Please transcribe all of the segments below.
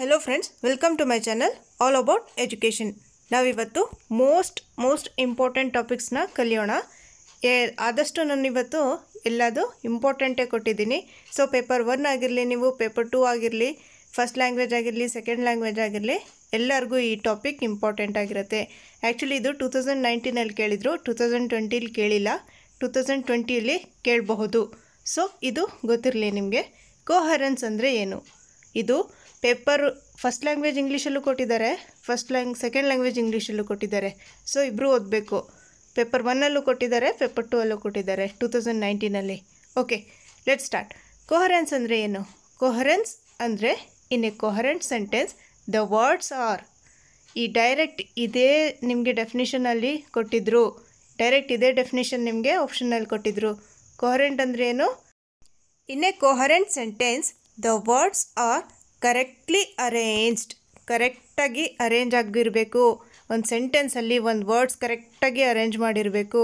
hello friends welcome to my channel all about education ನಾವಿವತ್ತು most most important ಟಾಪಿಕ್ಸ್ನ ಕಲಿಯೋಣ ಏ ಆದಷ್ಟು ಇವತ್ತು ಎಲ್ಲದು ಇಂಪಾರ್ಟೆಂಟೇ ಕೊಟ್ಟಿದ್ದೀನಿ ಸೊ ಪೇಪರ್ ಒನ್ ಆಗಿರಲಿ ನೀವು ಪೇಪರ್ ಟೂ ಆಗಿರಲಿ ಫಸ್ಟ್ ಲ್ಯಾಂಗ್ವೇಜ್ ಆಗಿರಲಿ ಸೆಕೆಂಡ್ ಲ್ಯಾಂಗ್ವೇಜ್ ಆಗಿರಲಿ ಎಲ್ಲರಿಗೂ ಈ ಟಾಪಿಕ್ ಇಂಪಾರ್ಟೆಂಟ್ ಆಗಿರುತ್ತೆ ಆ್ಯಕ್ಚುಲಿ ಇದು ಟೂ ತೌಸಂಡ್ ನೈನ್ಟೀನಲ್ಲಿ ಕೇಳಿದರು ಟೂ ತೌಸಂಡ್ ಟ್ವೆಂಟೀಲಿ ಕೇಳಿಲ್ಲ ಟೂ ತೌಸಂಡ್ ಟ್ವೆಂಟಿಯಲ್ಲಿ ಕೇಳಬಹುದು ಸೊ ಇದು ಗೊತ್ತಿರಲಿ ನಿಮಗೆ ಕೋಹರೆನ್ಸ್ ಅಂದರೆ ಏನು ಇದು ಪೇಪರ್ ಫಸ್ಟ್ ಲ್ಯಾಂಗ್ವೇಜ್ ಇಂಗ್ಲೀಷಲ್ಲೂ ಕೊಟ್ಟಿದ್ದಾರೆ ಫಸ್ಟ್ ಲ್ಯಾಂಗ್ ಸೆಕೆಂಡ್ ಲ್ಯಾಂಗ್ವೇಜ್ ಇಂಗ್ಲೀಷಲ್ಲೂ ಕೊಟ್ಟಿದ್ದಾರೆ ಸೊ ಇಬ್ಬರೂ ಓದಬೇಕು ಪೇಪರ್ ಒನ್ನಲ್ಲೂ ಕೊಟ್ಟಿದ್ದಾರೆ ಪೇಪರ್ ಟೂ ಅಲ್ಲೂ ಕೊಟ್ಟಿದ್ದಾರೆ ಟೂ ತೌಸಂಡ್ ನೈನ್ಟೀನಲ್ಲಿ ಓಕೆ ಲೆಟ್ ಸ್ಟಾರ್ಟ್ ಕೊಹರೆನ್ಸ್ ಅಂದರೆ ಏನು ಕೊಹರೆನ್ಸ್ ಅಂದರೆ in a coherent sentence the words are ಈ ಡೈರೆಕ್ಟ್ ಇದೇ ನಿಮಗೆ ಡೆಫಿನಿಷನಲ್ಲಿ ಕೊಟ್ಟಿದ್ದರು ಡೈರೆಕ್ಟ್ ಇದೇ ಡೆಫಿನೇಷನ್ ನಿಮಗೆ ಆಪ್ಷನಲ್ಲಿ ಕೊಟ್ಟಿದ್ದರು ಕೊಹರೆಂಟ್ ಅಂದರೆ ಏನು in a coherent sentence the words are correctly arranged ಕರೆಕ್ಟಾಗಿ ಅರೇಂಜ್ ಆಗಿರಬೇಕು ಒಂದು ಸೆಂಟೆನ್ಸಲ್ಲಿ ಒಂದು ವರ್ಡ್ಸ್ ಕರೆಕ್ಟಾಗಿ ಅರೇಂಜ್ ಮಾಡಿರಬೇಕು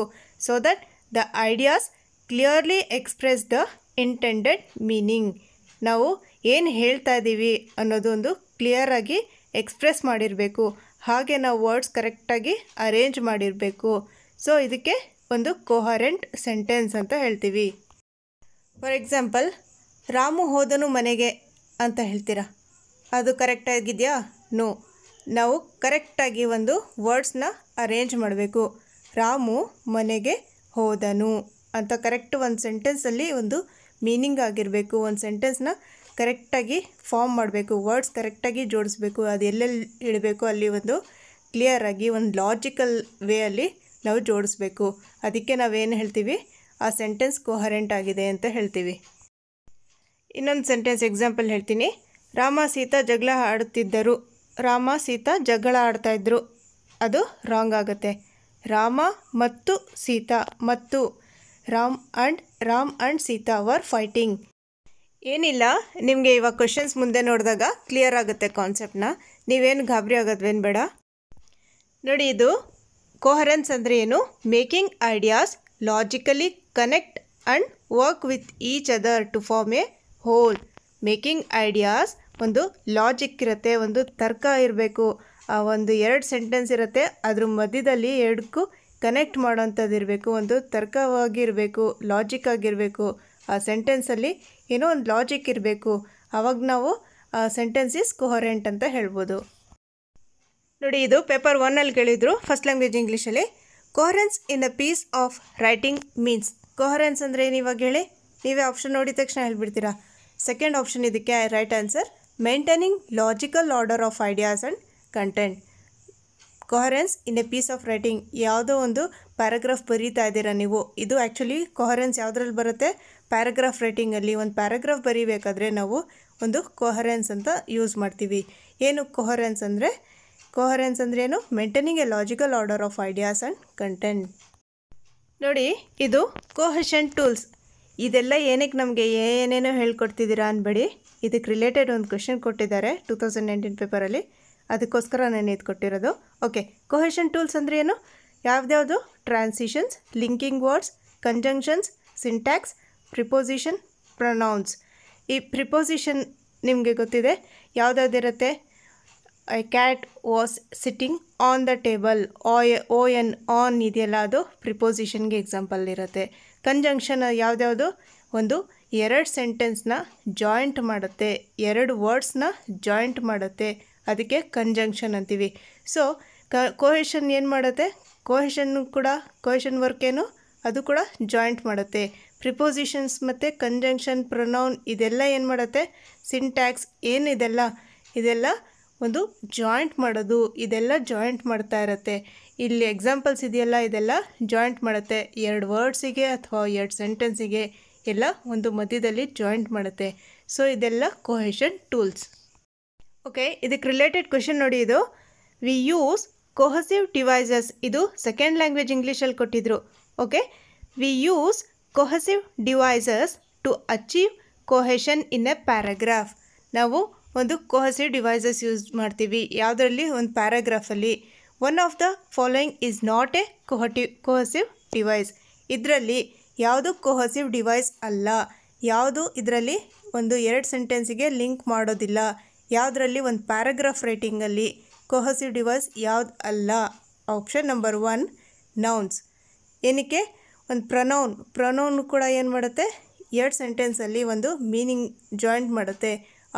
so that the ideas clearly express the intended meaning ನಾವು ಏನು ಹೇಳ್ತಾ ಇದ್ದೀವಿ ಅನ್ನೋದೊಂದು ಕ್ಲಿಯರಾಗಿ ಎಕ್ಸ್ಪ್ರೆಸ್ ಮಾಡಿರಬೇಕು ಹಾಗೆ ನಾವು ವರ್ಡ್ಸ್ ಕರೆಕ್ಟಾಗಿ ಅರೇಂಜ್ ಮಾಡಿರಬೇಕು ಸೊ ಇದಕ್ಕೆ ಒಂದು ಕೋಹರೆಂಟ್ ಸೆಂಟೆನ್ಸ್ ಅಂತ ಹೇಳ್ತೀವಿ ಫಾರ್ ಎಕ್ಸಾಂಪಲ್ ರಾಮು ಹೋದನು ಮನೆಗೆ ಅಂತ ಹೇಳ್ತೀರಾ ಅದು ಕರೆಕ್ಟಾಗಿದೆಯಾ ನೋ ನಾವು ಕರೆಕ್ಟಾಗಿ ಒಂದು ವರ್ಡ್ಸ್ನ ಅರೇಂಜ್ ಮಾಡಬೇಕು ರಾಮು ಮನೆಗೆ ಹೋದನು ಅಂತ ಕರೆಕ್ಟ್ ಒಂದು ಸೆಂಟೆನ್ಸಲ್ಲಿ ಒಂದು ಮೀನಿಂಗ್ ಆಗಿರಬೇಕು ಒಂದು ಸೆಂಟೆನ್ಸ್ನ ಕರೆಕ್ಟಾಗಿ ಫಾರ್ಮ್ ಮಾಡಬೇಕು ವರ್ಡ್ಸ್ ಕರೆಕ್ಟಾಗಿ ಜೋಡಿಸ್ಬೇಕು ಅದು ಎಲ್ಲೆಲ್ಲಿ ಇಡಬೇಕು ಅಲ್ಲಿ ಒಂದು ಕ್ಲಿಯರಾಗಿ ಒಂದು ಲಾಜಿಕಲ್ ವೇಯಲ್ಲಿ ನಾವು ಜೋಡಿಸ್ಬೇಕು ಅದಕ್ಕೆ ನಾವೇನು ಹೇಳ್ತೀವಿ ಆ ಸೆಂಟೆನ್ಸ್ ಕೋಹರೆಂಟ್ ಆಗಿದೆ ಅಂತ ಹೇಳ್ತೀವಿ ಇನ್ನೊಂದು ಸೆಂಟೆನ್ಸ್ ಎಕ್ಸಾಂಪಲ್ ಹೇಳ್ತೀನಿ ರಾಮ ಸೀತಾ ಜಗಳ ಆಡುತ್ತಿದ್ದರು ರಾಮ ಸೀತಾ ಜಗಳ ಆಡ್ತಾಯಿದ್ರು ಅದು ರಾಂಗ್ ಆಗುತ್ತೆ ರಾಮ ಮತ್ತು ಸೀತಾ ಮತ್ತು Ram and Ram and Sita were fighting ಏನಿಲ್ಲ ನಿಮಗೆ ಇವಾಗ ಕ್ವಶನ್ಸ್ ಮುಂದೆ ನೋಡಿದಾಗ ಕ್ಲಿಯರ್ ಆಗುತ್ತೆ ಕಾನ್ಸೆಪ್ಟನ್ನ ನೀವೇನು ಗಾಬರಿ ಆಗೋದ್ವೇನು ಬೇಡ ನೋಡಿ ಇದು ಕೋಹರೆನ್ಸ್ ಅಂದರೆ ಏನು making ideas logically connect and work with each other to form a whole making ideas ಒಂದು ಲಾಜಿಕ್ ಇರುತ್ತೆ ಒಂದು ತರ್ಕ ಇರಬೇಕು ಆ ಒಂದು ಎರಡು ಸೆಂಟೆನ್ಸ್ ಇರುತ್ತೆ ಅದ್ರ ಮಧ್ಯದಲ್ಲಿ ಎರಡಕ್ಕೂ ಕನೆಕ್ಟ್ ಮಾಡೋಂಥದ್ದು ಇರಬೇಕು ಒಂದು ತರ್ಕವಾಗಿರಬೇಕು ಲಾಜಿಕ್ ಆಗಿರಬೇಕು ಆ ಸೆಂಟೆನ್ಸಲ್ಲಿ ಏನೋ ಒಂದು ಲಾಜಿಕ್ ಇರಬೇಕು ಆವಾಗ ನಾವು ಆ ಸೆಂಟೆನ್ಸ್ ಇಸ್ ಕೊಹರೆಂಟ್ ಅಂತ ಹೇಳ್ಬೋದು ನೋಡಿ ಇದು ಪೇಪರ್ ಒನ್ನಲ್ಲಿ ಕೇಳಿದ್ರು ಫಸ್ಟ್ ಲ್ಯಾಂಗ್ವೇಜ್ ಇಂಗ್ಲೀಷಲ್ಲಿ coherence in a piece of writing means coherence ಅಂದರೆ ಇವಾಗ ಹೇಳಿ ನೀವೇ ಆಪ್ಷನ್ ನೋಡಿದ ತಕ್ಷಣ ಹೇಳ್ಬಿಡ್ತೀರಾ ಸೆಕೆಂಡ್ ಆಪ್ಷನ್ ಇದಕ್ಕೆ right answer maintaining logical order of ideas and content coherence in a piece of writing ಯಾವುದೋ ಒಂದು ಪ್ಯಾರಾಗ್ರಾಫ್ ಬರೀತಾ ಇದ್ದೀರಾ ನೀವು ಇದು ಆ್ಯಕ್ಚುಲಿ ಕೊಹರೆನ್ಸ್ ಯಾವುದ್ರಲ್ಲಿ ಬರುತ್ತೆ ಪ್ಯಾರಾಗ್ರಾಫ್ ರೈಟಿಂಗಲ್ಲಿ ಒಂದು ಪ್ಯಾರಾಗ್ರಾಫ್ ಬರೀಬೇಕಾದ್ರೆ ನಾವು ಒಂದು ಕೊಹರೆನ್ಸ್ ಅಂತ ಯೂಸ್ ಮಾಡ್ತೀವಿ ಏನು ಕೊಹರೆನ್ಸ್ ಅಂದರೆ ಕೊಹರೆನ್ಸ್ ಅಂದರೆ ಏನು maintaining a logical order of ideas and content ನೋಡಿ ಇದು ಕೋಹೆಷನ್ ಟೂಲ್ಸ್ ಇದೆಲ್ಲ ಏನಕ್ಕೆ ನಮಗೆ ಏನೇನೋ ಹೇಳ್ಕೊಡ್ತಿದ್ದೀರಾ ಅನ್ಬೇಡಿ ಇದಕ್ಕೆ ರಿಲೇಟೆಡ್ ಒಂದು ಕ್ವೆಶನ್ ಕೊಟ್ಟಿದ್ದಾರೆ ಟೂ ತೌಸಂಡ್ ನೈನ್ಟೀನ್ ಪೇಪರಲ್ಲಿ ಅದಕ್ಕೋಸ್ಕರ ನಾನು ಇದು ಕೊಟ್ಟಿರೋದು ಓಕೆ ಕೊಹೆಷನ್ ಟೂಲ್ಸ್ ಅಂದರೆ ಏನು ಯಾವುದ್ಯಾವುದು transitions linking words conjunctions syntax preposition pronouns ಈ ಪ್ರಿಪೋಸಿಷನ್ ನಿಮಗೆ ಗೊತ್ತಿದೆ ಯಾವುದಾದಿರುತ್ತೆ a cat was sitting on the table ಆಯ್ ಓ ಎನ್ ಆನ್ ಇದೆಯಲ್ಲ ಅದು ಪ್ರಿಪೋಸಿಷನ್ಗೆ ಎಕ್ಸಾಂಪಲ್ ಇರುತ್ತೆ ಕಂಜಂಕ್ಷನ್ ಯಾವುದ್ಯಾವುದು ಒಂದು ಎರಡು ಸೆಂಟೆನ್ಸ್ನ ಜಾಯಿಂಟ್ ಮಾಡುತ್ತೆ ಎರಡು ವರ್ಡ್ಸ್ನ ಜಾಯಿಂಟ್ ಮಾಡುತ್ತೆ ಅದಕ್ಕೆ ಕಂಜಂಕ್ಷನ್ ಅಂತೀವಿ ಸೊ ಕ ಕೋಹೆಷನ್ ಏನು ಮಾಡುತ್ತೆ ಕೊಹೆಷನ್ ಕೂಡ ಕೋಹೆಷನ್ ವರ್ಕ್ ಏನು ಅದು ಕೂಡ ಜಾಯಿಂಟ್ ಮಾಡುತ್ತೆ ಪ್ರಿಪೋಸಿಷನ್ಸ್ ಮತ್ತು ಕಂಜಂಕ್ಷನ್ ಪ್ರೊನೌನ್ ಇದೆಲ್ಲ ಏನು ಮಾಡುತ್ತೆ ಸಿಂಟ್ಯಾಕ್ಸ್ ಏನಿದೆಲ್ಲ ಇದೆಲ್ಲ ಒಂದು ಜಾಯಿಂಟ್ ಮಾಡೋದು ಇದೆಲ್ಲ ಜಾಯಿಂಟ್ ಮಾಡ್ತಾ ಇರುತ್ತೆ ಇಲ್ಲಿ ಎಕ್ಸಾಂಪಲ್ಸ್ ಇದೆಯಲ್ಲ ಇದೆಲ್ಲ ಜಾಯಿಂಟ್ ಮಾಡುತ್ತೆ ಎರಡು ವರ್ಡ್ಸಿಗೆ ಅಥವಾ ಎರಡು ಸೆಂಟೆನ್ಸಿಗೆ ಎಲ್ಲ ಒಂದು ಮಧ್ಯದಲ್ಲಿ ಜಾಯಿಂಟ್ ಮಾಡುತ್ತೆ ಸೊ ಇದೆಲ್ಲ ಕೊಹೆಷನ್ ಟೂಲ್ಸ್ ಓಕೆ ಇದಕ್ಕೆ ರಿಲೇಟೆಡ್ ಕ್ವೆಶನ್ ನೋಡಿ ಇದು ವಿ ಯೂಸ್ ಕೊಹಸಿವ್ ಡಿವೈಸಸ್ ಇದು ಸೆಕೆಂಡ್ ಲ್ಯಾಂಗ್ವೇಜ್ ಇಂಗ್ಲೀಷಲ್ಲಿ ಕೊಟ್ಟಿದ್ರು okay we use cohesive devices to achieve cohesion in a paragraph ನಾವು ಒಂದು ಕೋಹಸಿವ್ ಡಿವೈಸಸ್ ಯೂಸ್ ಮಾಡ್ತೀವಿ ಯಾವುದರಲ್ಲಿ ಒಂದು ಪ್ಯಾರಾಗ್ರಾಫಲ್ಲಿ one of the following is not a cohesive cohesive device ಇದರಲ್ಲಿ ಯಾವುದು ಕೊಹಸಿವ್ ಡಿವೈಸ್ ಅಲ್ಲ ಯಾವುದು ಇದರಲ್ಲಿ ಒಂದು ಎರಡು ಸೆಂಟೆನ್ಸಿಗೆ ಲಿಂಕ್ ಮಾಡೋದಿಲ್ಲ ಯಾವುದರಲ್ಲಿ ಒಂದು ಪ್ಯಾರಾಗ್ರಾಫ್ ರೈಟಿಂಗಲ್ಲಿ ಕೊಹಸಿವ್ ಡಿವೈಸ್ ಯಾವುದು ಅಲ್ಲ ಆಪ್ಷನ್ ನಂಬರ್ ಒನ್ ನೌನ್ಸ್ ಏನಕ್ಕೆ ಒಂದು ಪ್ರನೌನ್ ಪ್ರನೌನ್ ಕೂಡ ಏನು ಮಾಡುತ್ತೆ ಎರಡು ಸೆಂಟೆನ್ಸಲ್ಲಿ ಒಂದು ಮೀನಿಂಗ್ ಜಾಯಿಂಟ್ ಮಾಡುತ್ತೆ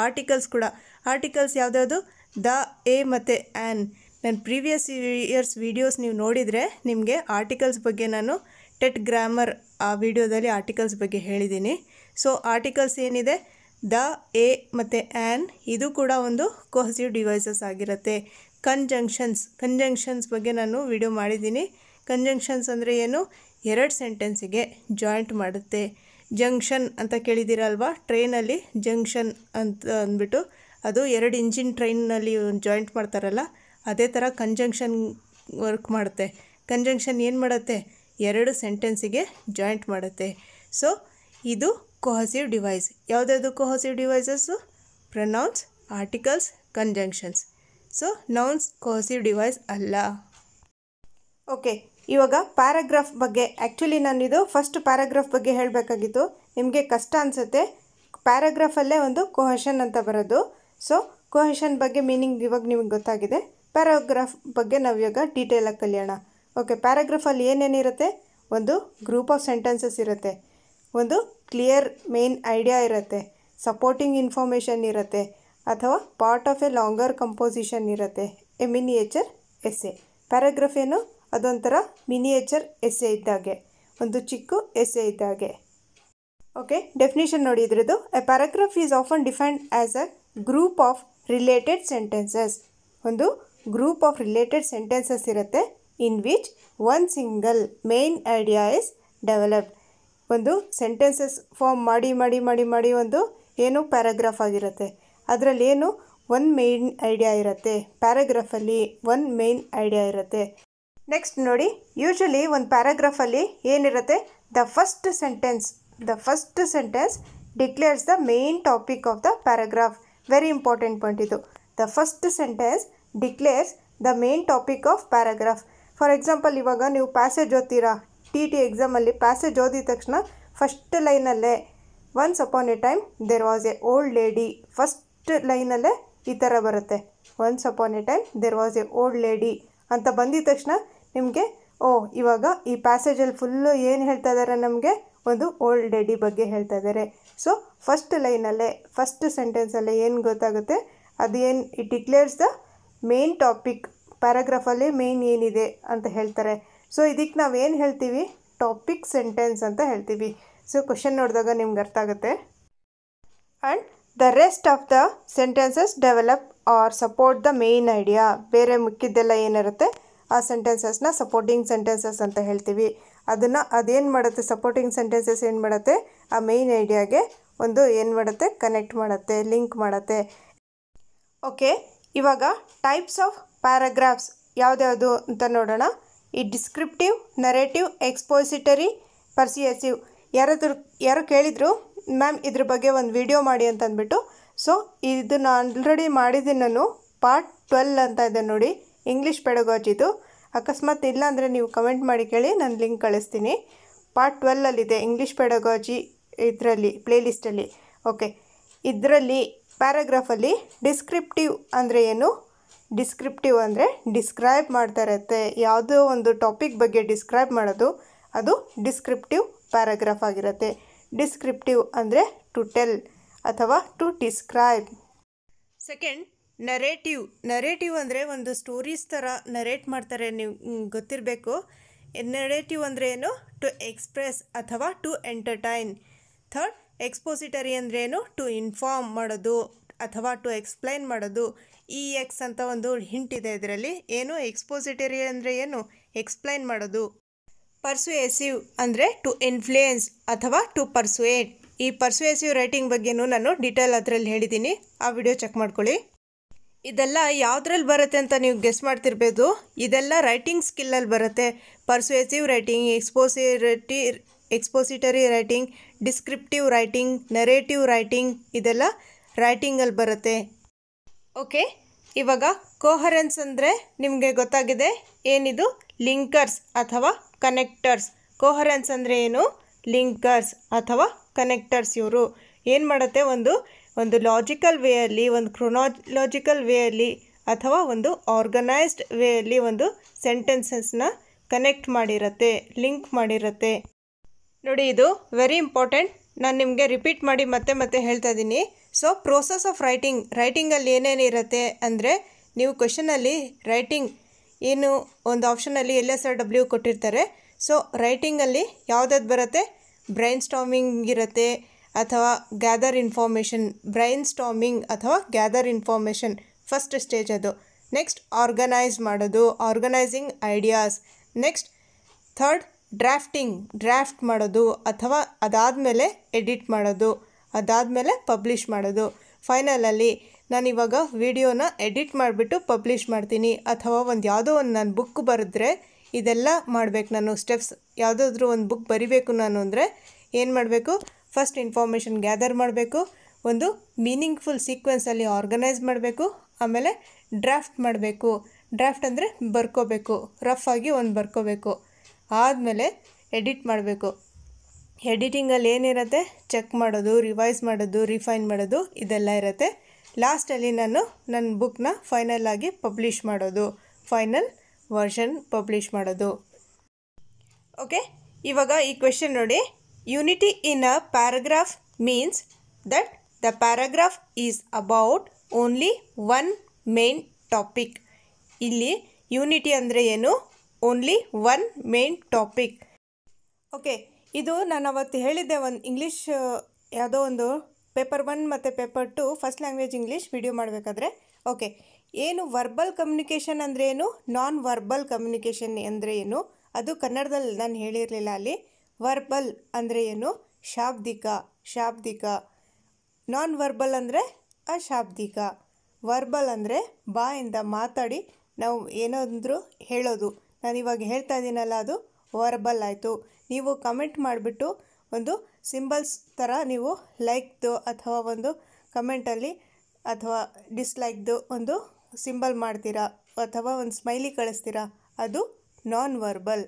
ಆರ್ಟಿಕಲ್ಸ್ ಕೂಡ ಆರ್ಟಿಕಲ್ಸ್ ಯಾವುದ್ಯಾವುದು ದ ಎ ಮತ್ತು ಆ್ಯನ್ ನನ್ನ ಪ್ರೀವಿಯಸ್ ಇಯರ್ಸ್ ವೀಡಿಯೋಸ್ ನೀವು ನೋಡಿದರೆ ನಿಮಗೆ ಆರ್ಟಿಕಲ್ಸ್ ಬಗ್ಗೆ ನಾನು ಟೆಟ್ ಗ್ರಾಮರ್ ಆ ವಿಡಿಯೋದಲ್ಲಿ ಆರ್ಟಿಕಲ್ಸ್ ಬಗ್ಗೆ ಹೇಳಿದ್ದೀನಿ ಸೊ ಆರ್ಟಿಕಲ್ಸ್ ಏನಿದೆ ದ ಎ ಮತ್ತು ಆ್ಯನ್ ಇದು ಕೂಡ ಒಂದು ಕೋಹಸಿವ್ ಡಿವೈಸಸ್ ಆಗಿರುತ್ತೆ ಕನ್ಜಂಕ್ಷನ್ಸ್ ಕನ್ಜಂಕ್ಷನ್ಸ್ ಬಗ್ಗೆ ನಾನು ವಿಡಿಯೋ ಮಾಡಿದ್ದೀನಿ ಕನ್ಜಂಕ್ಷನ್ಸ್ ಅಂದರೆ ಏನು ಎರಡು ಸೆಂಟೆನ್ಸಿಗೆ ಜಾಯಿಂಟ್ ಮಾಡುತ್ತೆ ಜಂಕ್ಷನ್ ಅಂತ ಕೇಳಿದ್ದೀರಲ್ವಾ ಟ್ರೈನಲ್ಲಿ ಜಂಕ್ಷನ್ ಅಂತ ಅಂದ್ಬಿಟ್ಟು ಅದು ಎರಡು ಇಂಜಿನ್ ಟ್ರೈನಲ್ಲಿ ಜಾಯಿಂಟ್ ಮಾಡ್ತಾರಲ್ಲ ಅದೇ ಥರ ಕಂಜಂಕ್ಷನ್ ವರ್ಕ್ ಮಾಡುತ್ತೆ ಕಂಜಂಕ್ಷನ್ ಏನು ಮಾಡುತ್ತೆ ಎರಡು ಸೆಂಟೆನ್ಸಿಗೆ ಜಾಯಿಂಟ್ ಮಾಡುತ್ತೆ ಸೊ ಇದು ಕೊಹಸಿವ್ ಡಿವೈಸ್ ಯಾವುದ್ಯಾವುದು cohesive devices pronouns articles conjunctions so nouns cohesive device ಅಲ್ಲ ಓಕೆ ಇವಾಗ ಪ್ಯಾರಾಗ್ರಾಫ್ ಬಗ್ಗೆ ಆ್ಯಕ್ಚುಲಿ ನಾನಿದು ಫಸ್ಟ್ ಪ್ಯಾರಾಗ್ರಾಫ್ ಬಗ್ಗೆ ಹೇಳಬೇಕಾಗಿತ್ತು ನಿಮಗೆ ಕಷ್ಟ ಅನಿಸುತ್ತೆ ಪ್ಯಾರಾಗ್ರಾಫಲ್ಲೇ ಒಂದು ಕೊಹೆಷನ್ ಅಂತ ಬರೋದು ಸೊ ಕೊಹೆಷನ್ ಬಗ್ಗೆ ಮೀನಿಂಗ್ ಇವಾಗ ನಿಮಗೆ ಗೊತ್ತಾಗಿದೆ ಪ್ಯಾರಾಗ್ರಾಫ್ ಬಗ್ಗೆ ನಾವು ಇವಾಗ ಡೀಟೇಲಾಗಿ ಕಲಿಯೋಣ ಓಕೆ ಪ್ಯಾರಾಗ್ರಾಫಲ್ಲಿ ಏನೇನಿರುತ್ತೆ ಒಂದು ಗ್ರೂಪ್ ಆಫ್ ಸೆಂಟೆನ್ಸಸ್ ಇರುತ್ತೆ ಒಂದು ಕ್ಲಿಯರ್ ಮೇನ್ ಐಡಿಯಾ ಇರುತ್ತೆ ಸಪೋರ್ಟಿಂಗ್ ಇನ್ಫಾರ್ಮೇಷನ್ ಇರುತ್ತೆ ಅಥವಾ part of a longer composition ಇರುತ್ತೆ a miniature essay paragraph ಏನು ಅದೊಂಥರ ಮಿನಿಯೇಚರ್ ಎಸೆ ಇದ್ದಾಗೆ ಒಂದು ಚಿಕ್ಕ ಎಸೆ ಇದ್ದಾಗೆ ಓಕೆ ಡೆಫಿನೇಷನ್ ನೋಡಿ ಇದ್ರದ್ದು a paragraph is often defined as a group of related sentences ಒಂದು ಗ್ರೂಪ್ ಆಫ್ ರಿಲೇಟೆಡ್ ಸೆಂಟೆನ್ಸಸ್ ಇರುತ್ತೆ in which one single main idea is developed ಒಂದು ಸೆಂಟೆನ್ಸಸ್ ಫಾರ್ಮ್ ಮಾಡಿ ಮಾಡಿ ಮಾಡಿ ಮಾಡಿ ಒಂದು ಏನು ಪ್ಯಾರಾಗ್ರಾಫ್ ಆಗಿರುತ್ತೆ ಅದರಲ್ಲಿ ಏನು ಒನ್ ಮೇನ್ ಐಡಿಯಾ ಇರುತ್ತೆ ಪ್ಯಾರಾಗ್ರಾಫಲ್ಲಿ ಒನ್ ಮೇನ್ ಐಡಿಯಾ ಇರುತ್ತೆ ನೆಕ್ಸ್ಟ್ ನೋಡಿ ಯೂಶಲಿ ಒಂದು ಪ್ಯಾರಾಗ್ರಾಫಲ್ಲಿ ಏನಿರುತ್ತೆ the first sentence the first sentence declares the main topic of the paragraph very important point ಇದು the first sentence declares the main topic of paragraph for example ಇವಾಗ ನೀವು passage ಓದ್ತೀರಾ T T ಎಕ್ಸಾಮಲ್ಲಿ passage ಓದಿದ ತಕ್ಷಣ first ಲೈನಲ್ಲೇ once upon a time there was a old lady first ಲೈನಲ್ಲೇ ಈ ಥರ ಬರುತ್ತೆ once upon a time there was a old lady ಅಂತ ಬಂದಿದ ತಕ್ಷಣ ನಿಮಗೆ ಓ ಇವಾಗ ಈ ಪ್ಯಾಸೇಜಲ್ಲಿ ಫುಲ್ಲು ಏನು ಹೇಳ್ತಾ ಇದ್ದಾರೆ ನಮಗೆ ಒಂದು ಓಲ್ಡ್ ಡ್ಯಾಡಿ ಬಗ್ಗೆ ಹೇಳ್ತಾ ಇದ್ದಾರೆ ಸೊ ಫಸ್ಟ್ ಲೈನಲ್ಲೇ ಫಸ್ಟ್ ಸೆಂಟೆನ್ಸಲ್ಲೇ ಏನು ಗೊತ್ತಾಗುತ್ತೆ ಅದೇನು it declares the main topic ಪ್ಯಾರಾಗ್ರಾಫಲ್ಲಿ ಮೇನ್ ಏನಿದೆ ಅಂತ ಹೇಳ್ತಾರೆ ಸೊ ಇದಕ್ಕೆ ನಾವು ಏನು ಹೇಳ್ತೀವಿ ಟಾಪಿಕ್ ಸೆಂಟೆನ್ಸ್ ಅಂತ ಹೇಳ್ತೀವಿ ಸೊ ಕ್ವಶನ್ ನೋಡಿದಾಗ ನಿಮ್ಗೆ ಅರ್ಥ ಆಗುತ್ತೆ and the rest of the sentences develop or support the main idea ಬೇರೆ ಮುಖ್ಯದ್ದೆಲ್ಲ ಏನಿರುತ್ತೆ ಆ ಸೆಂಟೆನ್ಸಸ್ನ ಸಪೋರ್ಟಿಂಗ್ ಸೆಂಟೆನ್ಸಸ್ ಅಂತ ಹೇಳ್ತೀವಿ ಅದನ್ನು ಅದೇನು ಮಾಡುತ್ತೆ ಸಪೋರ್ಟಿಂಗ್ ಸೆಂಟೆನ್ಸಸ್ ಏನು ಮಾಡುತ್ತೆ ಆ ಮೇಯ್ನ್ ಐಡಿಯಾಗೆ ಒಂದು ಏನು ಮಾಡುತ್ತೆ ಕನೆಕ್ಟ್ ಮಾಡುತ್ತೆ ಲಿಂಕ್ ಮಾಡುತ್ತೆ ಓಕೆ ಇವಾಗ ಟೈಪ್ಸ್ ಆಫ್ ಪ್ಯಾರಾಗ್ರಾಫ್ಸ್ ಯಾವುದ್ಯಾವುದು ಅಂತ ನೋಡೋಣ ಈ ಡಿಸ್ಕ್ರಿಪ್ಟಿವ್ ನರೇಟಿವ್ ಎಕ್ಸ್ಪೋಸಿಟರಿ ಪರ್ಸಿಯಸಿವ್ ಯಾರಾದರೂ ಯಾರು ಕೇಳಿದರು ಮ್ಯಾಮ್ ಇದ್ರ ಬಗ್ಗೆ ಒಂದು ವಿಡಿಯೋ ಮಾಡಿ ಅಂತಂದ್ಬಿಟ್ಟು ಸೊ ಇದನ್ನು ಆಲ್ರೆಡಿ ಮಾಡಿದ್ದೀನಿ ನಾನು ಪಾರ್ಟ್ ಟ್ವೆಲ್ ಅಂತ ಇದೆ ನೋಡಿ ಇಂಗ್ಲೀಷ್ ಪೆಡಗಾಜಿದು ಅಕಸ್ಮಾತ್ ಇಲ್ಲ ಅಂದರೆ ನೀವು ಕಮೆಂಟ್ ಮಾಡಿ ಕೇಳಿ ನಾನು ಲಿಂಕ್ ಕಳಿಸ್ತೀನಿ ಪಾರ್ಟ್ ಟ್ವೆಲ್ಲಲ್ಲಿದೆ ಇಂಗ್ಲೀಷ್ ಪೆಡಗಾಜಿ ಇದರಲ್ಲಿ ಪ್ಲೇಲಿಸ್ಟಲ್ಲಿ ಓಕೆ ಇದರಲ್ಲಿ ಪ್ಯಾರಾಗ್ರಾಫಲ್ಲಿ ಡಿಸ್ಕ್ರಿಪ್ಟಿವ್ ಅಂದರೆ ಏನು ಡಿಸ್ಕ್ರಿಪ್ಟಿವ್ ಅಂದರೆ ಡಿಸ್ಕ್ರೈಬ್ ಮಾಡ್ತಾ ಇರುತ್ತೆ ಯಾವುದೋ ಒಂದು ಟಾಪಿಕ್ ಬಗ್ಗೆ ಡಿಸ್ಕ್ರೈಬ್ ಮಾಡೋದು ಅದು ಡಿಸ್ಕ್ರಿಪ್ಟಿವ್ ಪ್ಯಾರಾಗ್ರಾಫ್ ಆಗಿರುತ್ತೆ ಡಿಸ್ಕ್ರಿಪ್ಟಿವ್ ಅಂದರೆ ಟು ಟೆಲ್ ಅಥವಾ to describe second narrative narrative ಅಂದರೆ ಒಂದು ಸ್ಟೋರೀಸ್ ಥರ ನರೇಟ್ ಮಾಡ್ತಾರೆ ನೀವು ಗೊತ್ತಿರಬೇಕು ನರೇಟಿವ್ ಅಂದರೆ ಏನು ಟು ಎಕ್ಸ್ಪ್ರೆಸ್ ಅಥವಾ ಟು ಎಂಟರ್ಟೈನ್ ಥರ್ಡ್ ಎಕ್ಸ್ಪೋಸಿಟರಿ ಅಂದರೆ ಏನು ಟು ಇನ್ಫಾರ್ಮ್ ಮಾಡೋದು ಅಥವಾ ಟು ಎಕ್ಸ್ಪ್ಲೈನ್ ಮಾಡೋದು ಇ e ಎಕ್ಸ್ ಅಂತ ಒಂದು ಹಿಂಟ್ ಇದೆ ಇದರಲ್ಲಿ ಏನು ಎಕ್ಸ್ಪೋಸಿಟರಿ ಅಂದರೆ ಏನು ಎಕ್ಸ್ಪ್ಲೈನ್ ಮಾಡೋದು ಪರ್ಸುಯೇಸಿವ್ ಅಂದರೆ ಟು ಇನ್ಫ್ಲೂಯೆನ್ಸ್ ಅಥವಾ ಟು ಪರ್ಸುಯೇಟ್ ಈ ಪರ್ಸುಯೇಸಿವ್ ರೈಟಿಂಗ್ ಬಗ್ಗೆನೂ ನಾನು ಡೀಟೇಲ್ ಅದರಲ್ಲಿ ಹೇಳಿದ್ದೀನಿ ಆ ವಿಡಿಯೋ ಚೆಕ್ ಮಾಡ್ಕೊಳ್ಳಿ ಇದೆಲ್ಲ ಯಾವುದ್ರಲ್ಲಿ ಬರುತ್ತೆ ಅಂತ ನೀವು ಗೆಸ್ ಮಾಡ್ತಿರ್ಬೋದು ಇದೆಲ್ಲ ರೈಟಿಂಗ್ ಸ್ಕಿಲ್ಲಲ್ಲಿ ಬರುತ್ತೆ persuasive writing expository expository writing descriptive writing narrative writing ಇದೆಲ್ಲ ರೈಟಿಂಗಲ್ಲಿ ಬರುತ್ತೆ ಓಕೆ ಇವಾಗ ಕೋಹರೆನ್ಸ್ ಅಂದರೆ ನಿಮಗೆ ಗೊತ್ತಾಗಿದೆ ಏನಿದು ಲಿಂಕರ್ಸ್ ಅಥವಾ ಕನೆಕ್ಟರ್ಸ್ ಕೋಹರೆನ್ಸ್ ಅಂದರೆ ಏನು ಲಿಂಕರ್ಸ್ ಅಥವಾ ಕನೆಕ್ಟರ್ಸ್ ಇವರು ಏನು ಮಾಡುತ್ತೆ ಒಂದು ಒಂದು ಲಾಜಿಕಲ್ ವೇಯಲ್ಲಿ ಒಂದು ಕ್ರೊನಾಲಾಜಿಕಲ್ ವೇಯಲ್ಲಿ ಅಥವಾ ಒಂದು ಆರ್ಗನೈಸ್ಡ್ ವೇಯಲ್ಲಿ ಒಂದು ಸೆಂಟೆನ್ಸಸ್ನ ಕನೆಕ್ಟ್ ಮಾಡಿರತ್ತೆ ಲಿಂಕ್ ಮಾಡಿರತ್ತೆ ನೋಡಿ ಇದು ವೆರಿ ಇಂಪಾರ್ಟೆಂಟ್ ನಾನು ನಿಮಗೆ ರಿಪೀಟ್ ಮಾಡಿ ಮತ್ತೆ ಮತ್ತೆ ಹೇಳ್ತಾ ಇದ್ದೀನಿ ಸೊ ಪ್ರೋಸೆಸ್ ಆಫ್ ರೈಟಿಂಗ್ ರೈಟಿಂಗಲ್ಲಿ ಏನೇನಿರುತ್ತೆ ಅಂದರೆ ನೀವು ಕ್ವೆಶನಲ್ಲಿ ರೈಟಿಂಗ್ ಏನು ಒಂದು ಆಪ್ಷನಲ್ಲಿ ಎಲ್ ಎಸ್ ಆರ್ ಡಬ್ಲ್ಯೂ ಕೊಟ್ಟಿರ್ತಾರೆ ಸೊ ರೈಟಿಂಗಲ್ಲಿ ಯಾವುದಾದ್ ಬರುತ್ತೆ ಬ್ರೈನ್ ಸ್ಟಾಮಿಂಗ್ ಇರುತ್ತೆ ಅಥವಾ ಗ್ಯಾದರ್ ಇನ್ಫಾರ್ಮೇಷನ್ ಬ್ರೈನ್ ಸ್ಟಾಮಿಂಗ್ ಅಥವಾ ಗ್ಯಾದರ್ ಇನ್ಫಾರ್ಮೇಷನ್ ಫಸ್ಟ್ ಸ್ಟೇಜ್ ಅದು ನೆಕ್ಸ್ಟ್ ಆರ್ಗನೈಸ್ ಮಾಡೋದು organising ideas next third drafting draft ಮಾಡೋದು ಅಥವಾ ಅದಾದ ಮೇಲೆ ಎಡಿಟ್ ಮಾಡೋದು ಅದಾದಮೇಲೆ ಪಬ್ಲಿಷ್ ಮಾಡೋದು ಫೈನಲಲ್ಲಿ ಇವಾಗ ವಿಡಿಯೋನ ಎಡಿಟ್ ಮಾಡಿಬಿಟ್ಟು ಪಬ್ಲಿಷ್ ಮಾಡ್ತೀನಿ ಅಥವಾ ಒಂದು ಯಾವುದೋ ಒಂದು ನಾನು ಬುಕ್ ಬರೆದ್ರೆ ಇದೆಲ್ಲ ಮಾಡಬೇಕು ನಾನು ಸ್ಟೆಪ್ಸ್ ಯಾವುದಾದ್ರೂ ಒಂದು ಬುಕ್ ಬರಿಬೇಕು ನಾನು ಅಂದರೆ ಏನು ಮಾಡಬೇಕು ಫಸ್ಟ್ ಇನ್ಫಾರ್ಮೇಷನ್ ಗ್ಯಾದರ್ ಮಾಡಬೇಕು ಒಂದು ಮೀನಿಂಗ್ಫುಲ್ ಸೀಕ್ವೆನ್ಸಲ್ಲಿ ಆರ್ಗನೈಸ್ ಮಾಡಬೇಕು ಆಮೇಲೆ ಡ್ರಾಫ್ಟ್ ಮಾಡಬೇಕು ಡ್ರಾಫ್ಟ್ ಅಂದರೆ ಬರ್ಕೋಬೇಕು ರಫ್ ಆಗಿ ಒಂದು ಬರ್ಕೋಬೇಕು ಆದಮೇಲೆ ಎಡಿಟ್ ಮಾಡಬೇಕು ಎಡಿಟಿಂಗಲ್ಲಿ ಏನಿರುತ್ತೆ ಚೆಕ್ ಮಾಡೋದು ರಿವೈಸ್ ಮಾಡೋದು ರಿಫೈನ್ ಮಾಡೋದು ಇದೆಲ್ಲ ಇರುತ್ತೆ ಲಾಸ್ಟಲ್ಲಿ ನಾನು ನನ್ನ ಬುಕ್ನ ಫೈನಲ್ ಆಗಿ ಪಬ್ಲಿಷ್ ಮಾಡೋದು ಫೈನಲ್ ವರ್ಷನ್ ಪಬ್ಲಿಷ್ ಮಾಡೋದು ಓಕೆ ಇವಾಗ ಈ ಕ್ವೆಶನ್ ನೋಡಿ unity in a paragraph means that the paragraph is about only one main topic ಇಲ್ಲಿ ಯುನಿಟಿ ಅಂದರೆ ಏನು only one main topic okay ಇದು ನಾನು ಅವತ್ತು ಹೇಳಿದ್ದೆ ಒಂದು ಇಂಗ್ಲೀಷ್ ಯಾವುದೋ ಒಂದು ಪೇಪರ್ ಒನ್ ಮತ್ತು paper two first language English video ಮಾಡಬೇಕಾದ್ರೆ ಓಕೆ ಏನು ವರ್ಬಲ್ ಕಮ್ಯುನಿಕೇಷನ್ ಅಂದರೆ ಏನು ನಾನ್ ವರ್ಬಲ್ ಕಮ್ಯುನಿಕೇಷನ್ ಅಂದರೆ ಏನು ಅದು ಕನ್ನಡದಲ್ಲಿ ನಾನು ಹೇಳಿರಲಿಲ್ಲ ಅಲ್ಲಿ ವರ್ಬಲ್ ಅಂದರೆ ಏನು ಶಾಬ್ದಿಕ ಶಾಬ್ದಿಕ ನಾನ್ ವರ್ಬಲ್ ಅಂದರೆ ಅಶಾಬ್ದಿಕ ವರ್ಬಲ್ ಅಂದರೆ ಬಾಯಿಂದ ಮಾತಾಡಿ ನಾವು ಏನಾದರೂ ಹೇಳೋದು ನಾನು ಇವಾಗ ಹೇಳ್ತಾ ಇದ್ದೀನಲ್ಲ ಅದು ವರ್ಬಲ್ ಆಯಿತು ನೀವು ಕಮೆಂಟ್ ಮಾಡಿಬಿಟ್ಟು ಒಂದು ಸಿಂಬಲ್ಸ್ ಥರ ನೀವು ಲೈಕ್ದು ಅಥವಾ ಒಂದು ಕಮೆಂಟಲ್ಲಿ ಅಥವಾ ಡಿಸ್ಲೈಕ್ದು ಒಂದು ಸಿಂಬಲ್ ಮಾಡ್ತೀರಾ ಅಥವಾ ಒಂದು ಸ್ಮೈಲಿ ಕಳಿಸ್ತೀರಾ ಅದು ನಾನ್ ವರ್ಬಲ್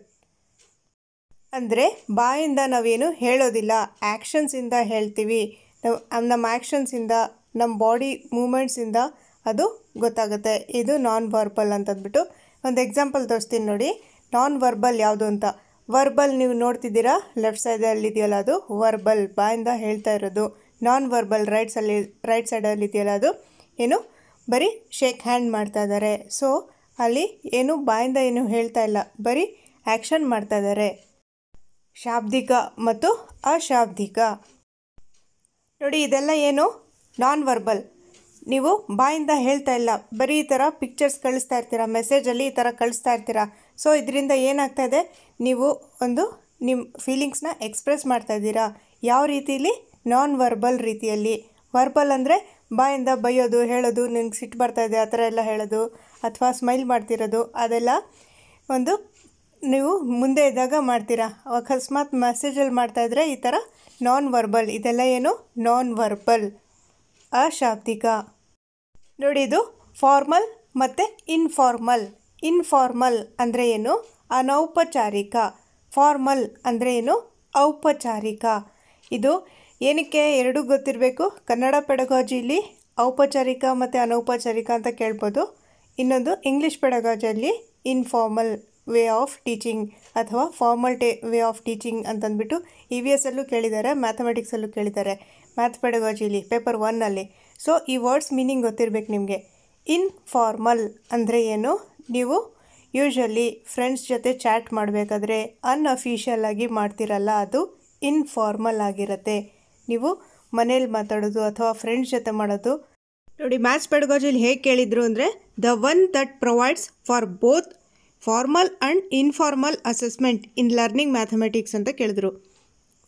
ಅಂದರೆ ಬಾಯಿಂದ ನಾವೇನು ಹೇಳೋದಿಲ್ಲ ಆ್ಯಕ್ಷನ್ಸಿಂದ ಹೇಳ್ತೀವಿ ನಾವು ನಮ್ಮ ಆ್ಯಕ್ಷನ್ಸಿಂದ ನಮ್ಮ ಬಾಡಿ ಮೂಮೆಂಟ್ಸಿಂದ ಅದು ಗೊತ್ತಾಗುತ್ತೆ ಇದು ನಾನ್ ವರ್ಬಲ್ ಅಂತಂದ್ಬಿಟ್ಟು ಒಂದು ಎಕ್ಸಾಂಪಲ್ ತೋರಿಸ್ತೀನಿ ನೋಡಿ ನಾನ್ ವರ್ಬಲ್ ಯಾವುದು ಅಂತ ವರ್ಬಲ್ ನೀವು ನೋಡ್ತಿದ್ದೀರಾ ಲೆಫ್ಟ್ ಸೈಡಲ್ಲಿ ಇದೆಯಲ್ಲ ಅದು ವರ್ಬಲ್ ಬಾಯಿಂದ ಹೇಳ್ತಾ ಇರೋದು ನಾನ್ ವರ್ಬಲ್ ರೈಟ್ ಸೈಡಲ್ಲಿ ರೈಟ್ ಸೈಡಲ್ಲಿ ಇದೆಯಲ್ಲ ಅದು ಏನು ಬರೀ ಶೇಕ್ ಹ್ಯಾಂಡ್ ಮಾಡ್ತಾ ಇದ್ದಾರೆ ಸೊ ಅಲ್ಲಿ ಏನು ಬಾಯಿಂದ ಏನು ಹೇಳ್ತಾ ಇಲ್ಲ ಬರೀ ಆ್ಯಕ್ಷನ್ ಮಾಡ್ತಾ ಇದ್ದಾರೆ ಶಾಬ್ದಿಕ ಮತ್ತು ಅಶಾಬ್ದಿಕ ನೋಡಿ ಇದೆಲ್ಲ ಏನು ನಾನ್ ವರ್ಬಲ್ ನೀವು ಬಾಯಿಂದ ಹೇಳ್ತಾ ಇಲ್ಲ ಬರೀ ಈ ಥರ ಪಿಕ್ಚರ್ಸ್ ಕಳಿಸ್ತಾ ಇರ್ತೀರ ಮೆಸೇಜಲ್ಲಿ ಈ ಥರ ಕಳಿಸ್ತಾ ಇರ್ತೀರ ಸೊ ಇದರಿಂದ ಏನಾಗ್ತಾ ಇದೆ ನೀವು ಒಂದು ನಿಮ್ಮ ಫೀಲಿಂಗ್ಸ್ನ ಎಕ್ಸ್ಪ್ರೆಸ್ ಮಾಡ್ತಾ ಇದ್ದೀರಾ ಯಾವ ರೀತಿಯಲ್ಲಿ ನಾನ್ ವರ್ಬಲ್ ರೀತಿಯಲ್ಲಿ ವರ್ಬಲ್ ಅಂದರೆ ಬಾಯಿಂದ ಬೈಯೋದು ಹೇಳೋದು ನಿಂಗೆ ಸಿಟ್ಟು ಬರ್ತಾಯಿದೆ ಆ ಥರ ಎಲ್ಲ ಹೇಳೋದು ಅಥವಾ ಸ್ಮೈಲ್ ಮಾಡ್ತಿರೋದು ಅದೆಲ್ಲ ಒಂದು ನೀವು ಮುಂದೆ ಇದ್ದಾಗ ಮಾಡ್ತೀರಾ ಅಕಸ್ಮಾತ್ ಮೆಸೇಜಲ್ಲಿ ಮಾಡ್ತಾಯಿದ್ರೆ ಈ ಥರ ನಾನ್ ವರ್ಬಲ್ ಇದೆಲ್ಲ ಏನು ನಾನ್ ವರ್ಬಲ್ ಅಶಾಬ್ದಿಕ ನೋಡಿ ಇದು ಫಾರ್ಮಲ್ ಮತ್ತು ಇನ್ಫಾರ್ಮಲ್ ಇನ್ಫಾರ್ಮಲ್ ಅಂದರೆ ಏನು ಅನೌಪಚಾರಿಕ ಫಾರ್ಮಲ್ ಅಂದರೆ ಏನು ಔಪಚಾರಿಕ ಇದು ಏನಕ್ಕೆ ಎರಡೂ ಗೊತ್ತಿರಬೇಕು ಕನ್ನಡ ಪೆಡಗಾಜಿಲಿ ಔಪಚಾರಿಕ ಮತ್ತು ಅನೌಪಚಾರಿಕ ಅಂತ ಕೇಳ್ಬೋದು ಇನ್ನೊಂದು ಇಂಗ್ಲೀಷ್ ಪೆಡಗಾಜಿಯಲ್ಲಿ ಇನ್ಫಾರ್ಮಲ್ ವೇ ಆಫ್ ಟೀಚಿಂಗ್ ಅಥವಾ ಫಾರ್ಮಲ್ ಟೇ ವೇ ಆಫ್ ಟೀಚಿಂಗ್ ಅಂತಂದ್ಬಿಟ್ಟು ಇ e ವಿ ಎಸ್ಸಲ್ಲೂ ಕೇಳಿದ್ದಾರೆ ಮ್ಯಾಥಮೆಟಿಕ್ಸಲ್ಲೂ ಕೇಳಿದ್ದಾರೆ ಮ್ಯಾಥ್ ಪೆಡಗಾಜಿಲಿ ಪೇಪರ್ ಒನ್ನಲ್ಲಿ ಸೊ ಈ ವರ್ಡ್ಸ್ ಮೀನಿಂಗ್ ಗೊತ್ತಿರಬೇಕು ನಿಮಗೆ ಇನ್ಫಾರ್ಮಲ್ ಅಂದರೆ ಏನು ನೀವು ಯೂಶ್ವಲಿ ಫ್ರೆಂಡ್ಸ್ ಜೊತೆ ಚಾಟ್ ಮಾಡಬೇಕಾದ್ರೆ ಅನ್ಅಫಿಷಿಯಲ್ ಆಗಿ ಮಾಡ್ತಿರಲ್ಲ ಅದು ಇನ್ಫಾರ್ಮಲ್ ಆಗಿರುತ್ತೆ ನೀವು ಮನೇಲಿ ಮಾತಾಡೋದು ಅಥವಾ ಫ್ರೆಂಡ್ಸ್ ಜೊತೆ ಮಾಡೋದು ನೋಡಿ ಮ್ಯಾಥ್ಸ್ ಪೆಡಗಾಜಿಲಿ ಹೇಗೆ ಕೇಳಿದರು ಅಂದರೆ the one that provides for both formal and informal assessment in learning mathematics ಅಂತ ಕೇಳಿದ್ರು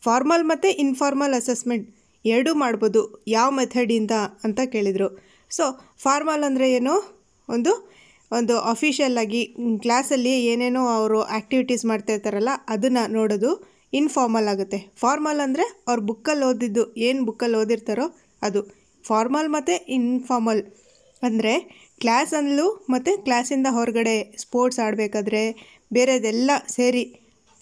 ಫಾರ್ಮಲ್ ಮತ್ತು ಇನ್ಫಾರ್ಮಲ್ ಅಸೆಸ್ಮೆಂಟ್ ಎರಡೂ ಮಾಡ್ಬೋದು ಯಾವ ಮೆಥಡಿಂದ ಅಂತ ಕೇಳಿದರು ಸೊ ಫಾರ್ಮಲ್ ಅಂದರೆ ಏನು ಒಂದು ಒಂದು ಅಫಿಷಿಯಲ್ಲಾಗಿ ಕ್ಲಾಸಲ್ಲಿ ಏನೇನೋ ಅವರು ಆ್ಯಕ್ಟಿವಿಟೀಸ್ ಮಾಡ್ತಾ ಇರ್ತಾರಲ್ಲ ಅದನ್ನು ನೋಡೋದು ಇನ್ಫಾರ್ಮಲ್ ಆಗುತ್ತೆ ಫಾರ್ಮಲ್ ಅಂದರೆ ಅವ್ರು ಬುಕ್ಕಲ್ಲಿ ಓದಿದ್ದು ಏನು ಬುಕ್ಕಲ್ಲಿ ಓದಿರ್ತಾರೋ ಅದು ಫಾರ್ಮಲ್ ಮತ್ತು ಇನ್ಫಾರ್ಮಲ್ ಅಂದರೆ ಕ್ಲಾಸಲ್ಲೂ ಮತ್ತು ಕ್ಲಾಸಿಂದ ಹೊರಗಡೆ ಸ್ಪೋರ್ಟ್ಸ್ ಆಡಬೇಕಾದ್ರೆ ಬೇರೆದೆಲ್ಲ ಸೇರಿ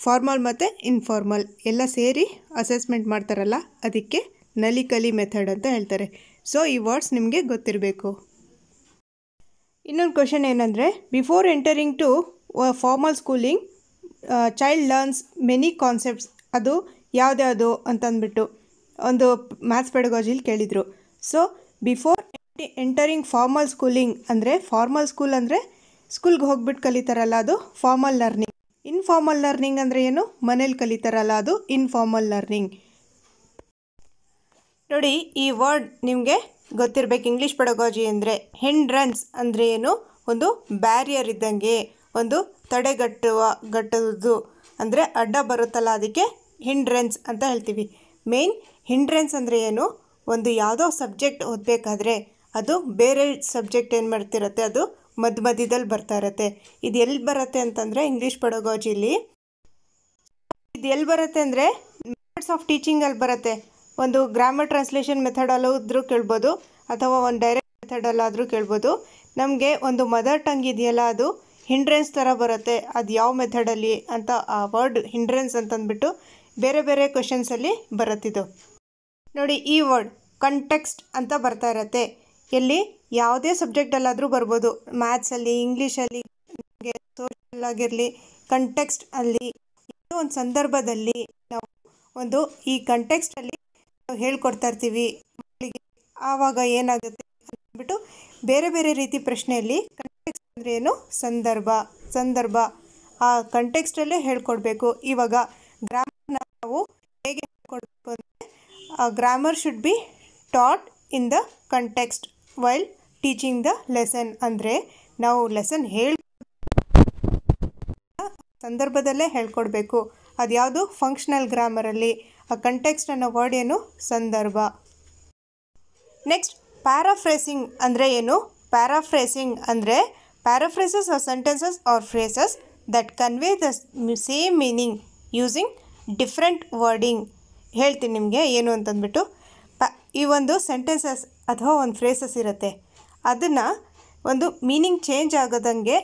ಫಾರ್ಮಲ್ ಮತ್ತು ಇನ್ಫಾರ್ಮಲ್ ಎಲ್ಲ ಸೇರಿ ಅಸೆಸ್ಮೆಂಟ್ ಮಾಡ್ತಾರಲ್ಲ ಅದಕ್ಕೆ ನಲಿಕಲಿ ಮೆಥಡ್ ಅಂತ ಹೇಳ್ತಾರೆ ಸೊ ಈ ವರ್ಡ್ಸ್ ನಿಮಗೆ ಗೊತ್ತಿರಬೇಕು ಇನ್ನೊಂದು ಕ್ವಶನ್ ಏನಂದರೆ before entering to formal schooling child learns many concepts ಅದು ಯಾವುದ್ಯಾವುದು ಅಂತಂದ್ಬಿಟ್ಟು ಒಂದು ಮ್ಯಾಥ್ಸ್ ಪೆಡಗಾಜಿಲಿ ಕೇಳಿದರು so before entering formal schooling ಅಂದರೆ ಫಾರ್ಮಲ್ ಸ್ಕೂಲ್ ಅಂದರೆ ಸ್ಕೂಲ್ಗೆ ಹೋಗ್ಬಿಟ್ಟು ಕಲಿತಾರಲ್ಲ ಅದು ಫಾರ್ಮಲ್ ಲರ್ನಿಂಗ್ ಇನ್ಫಾರ್ಮಲ್ ಲರ್ನಿಂಗ್ ಅಂದರೆ ಏನು ಮನೇಲಿ ಕಲಿತಾರಲ್ಲ ಅದು ಇನ್ಫಾರ್ಮಲ್ ಲರ್ನಿಂಗ್ ನೋಡಿ ಈ ವರ್ಡ್ ನಿಮಗೆ ಗೊತ್ತಿರಬೇಕು ಇಂಗ್ಲೀಷ್ ಪಡಗೋಜಿ ಅಂದರೆ ಹೆಂಡ್ರನ್ಸ್ ಅಂದರೆ ಏನು ಒಂದು ಬ್ಯಾರಿಯರ್ ಇದ್ದಂಗೆ ಒಂದು ತಡೆಗಟ್ಟುವ ಗಟ್ಟದು ಅಂದರೆ ಅಡ್ಡ ಬರುತ್ತಲ್ಲ ಅದಕ್ಕೆ ಹಿಂಡ್ರೆನ್ಸ್ ಅಂತ ಹೇಳ್ತೀವಿ ಮೇನ್ ಹಿಂಡ್ರೆನ್ಸ್ ಅಂದರೆ ಏನು ಒಂದು ಯಾವುದೋ ಸಬ್ಜೆಕ್ಟ್ ಓದಬೇಕಾದ್ರೆ ಅದು ಬೇರೆ ಸಬ್ಜೆಕ್ಟ್ ಏನು ಮಾಡ್ತಿರತ್ತೆ ಅದು ಮಧ್ಯ ಮಧ್ಯದಲ್ಲಿ ಬರ್ತಾ ಇರತ್ತೆ ಇದು ಎಲ್ಲಿ ಬರುತ್ತೆ ಅಂತಂದರೆ ಇಂಗ್ಲೀಷ್ ಪಡಗೋಜಿಲಿ ಇದು ಎಲ್ಲಿ ಬರುತ್ತೆ ಅಂದರೆ ಮೆಥಡ್ಸ್ ಆಫ್ ಟೀಚಿಂಗಲ್ಲಿ ಬರುತ್ತೆ ಒಂದು ಗ್ರಾಮರ್ ಟ್ರಾನ್ಸ್ಲೇಷನ್ ಮೆಥಡಲ್ಲಾದರೂ ಕೇಳ್ಬೋದು ಅಥವಾ ಒಂದು ಡೈರೆಕ್ಟ್ ಮೆಥಡಲ್ಲಾದರೂ ಕೇಳ್ಬೋದು ನಮಗೆ ಒಂದು ಮದರ್ ಟಂಗ್ ಇದೆಯಲ್ಲ ಅದು ಹಿಂಡ್ರೆನ್ಸ್ ಥರ ಬರುತ್ತೆ ಅದು ಯಾವ ಮೆಥಡಲ್ಲಿ ಅಂತ ಆ ವರ್ಡ್ ಹಿಂಡ್ರೆನ್ಸ್ ಅಂತಂದ್ಬಿಟ್ಟು ಬೇರೆ ಬೇರೆ ಕ್ವೆಶನ್ಸಲ್ಲಿ ಬರುತ್ತಿದ್ದು ನೋಡಿ ಈ ವರ್ಡ್ ಕಂಟೆಕ್ಸ್ಟ್ ಅಂತ ಬರ್ತಾ ಇರತ್ತೆ ಎಲ್ಲಿ ಯಾವುದೇ ಸಬ್ಜೆಕ್ಟಲ್ಲಾದರೂ ಬರ್ಬೋದು ಮ್ಯಾಥ್ಸಲ್ಲಿ ಇಂಗ್ಲೀಷಲ್ಲಿ ಸೋಷಲ್ ಆಗಿರಲಿ ಕಂಟೆಕ್ಸ್ಟ್ ಅಲ್ಲಿ ಒಂದು ಸಂದರ್ಭದಲ್ಲಿ ನಾವು ಒಂದು ಈ ಕಂಟೆಕ್ಸ್ಟಲ್ಲಿ ನಾವು ಹೇಳ್ಕೊಡ್ತಾ ಇರ್ತೀವಿ ಮಕ್ಕಳಿಗೆ ಆವಾಗ ಏನಾಗುತ್ತೆ ಅಂದ್ಬಿಟ್ಟು ಬೇರೆ ಬೇರೆ ರೀತಿ ಪ್ರಶ್ನೆಯಲ್ಲಿ ಕಂಟೆಕ್ಸ್ಟ್ ಅಂದರೆ ಏನು ಸಂದರ್ಭ ಸಂದರ್ಭ ಆ ಕಂಟೆಕ್ಸ್ಟಲ್ಲೇ ಹೇಳ್ಕೊಡ್ಬೇಕು ಇವಾಗ ಗ್ರಾಮರ್ನ ನಾವು ಹೇಗೆ ಹೇಳ್ಕೊಡ್ಬೇಕು ಅಂದರೆ grammar should be taught in the context while teaching the lesson ಅಂದರೆ ನಾವು ಲೆಸನ್ ಹೇಳಿ ಸಂದರ್ಭದಲ್ಲೇ ಹೇಳ್ಕೊಡ್ಬೇಕು ಅದು ಯಾವುದು ಫಂಕ್ಷನಲ್ ಗ್ರಾಮರಲ್ಲಿ ಆ ಕಂಟೆಕ್ಸ್ಟ್ ಅನ್ನೋ ವರ್ಡ್ ಏನು ಸಂದರ್ಭ ನೆಕ್ಸ್ಟ್ ಪ್ಯಾರಾಫ್ರೇಸಿಂಗ್ ಅಂದರೆ ಏನು ಪ್ಯಾರಾಫ್ರೇಸಿಂಗ್ ಅಂದರೆ paraphrases are sentences or phrases that convey the same meaning using different wording ಹೇಳ್ತೀನಿ ನಿಮಗೆ ಏನು ಅಂತಂದ್ಬಿಟ್ಟು ಪ್ಯಾ ಈ ಒಂದು ಸೆಂಟೆನ್ಸಸ್ ಅಥವಾ ಒಂದು ಫ್ರೇಸಸ್ ಇರುತ್ತೆ ಅದನ್ನು ಒಂದು ಮೀನಿಂಗ್ ಚೇಂಜ್ ಆಗದಂಗೆ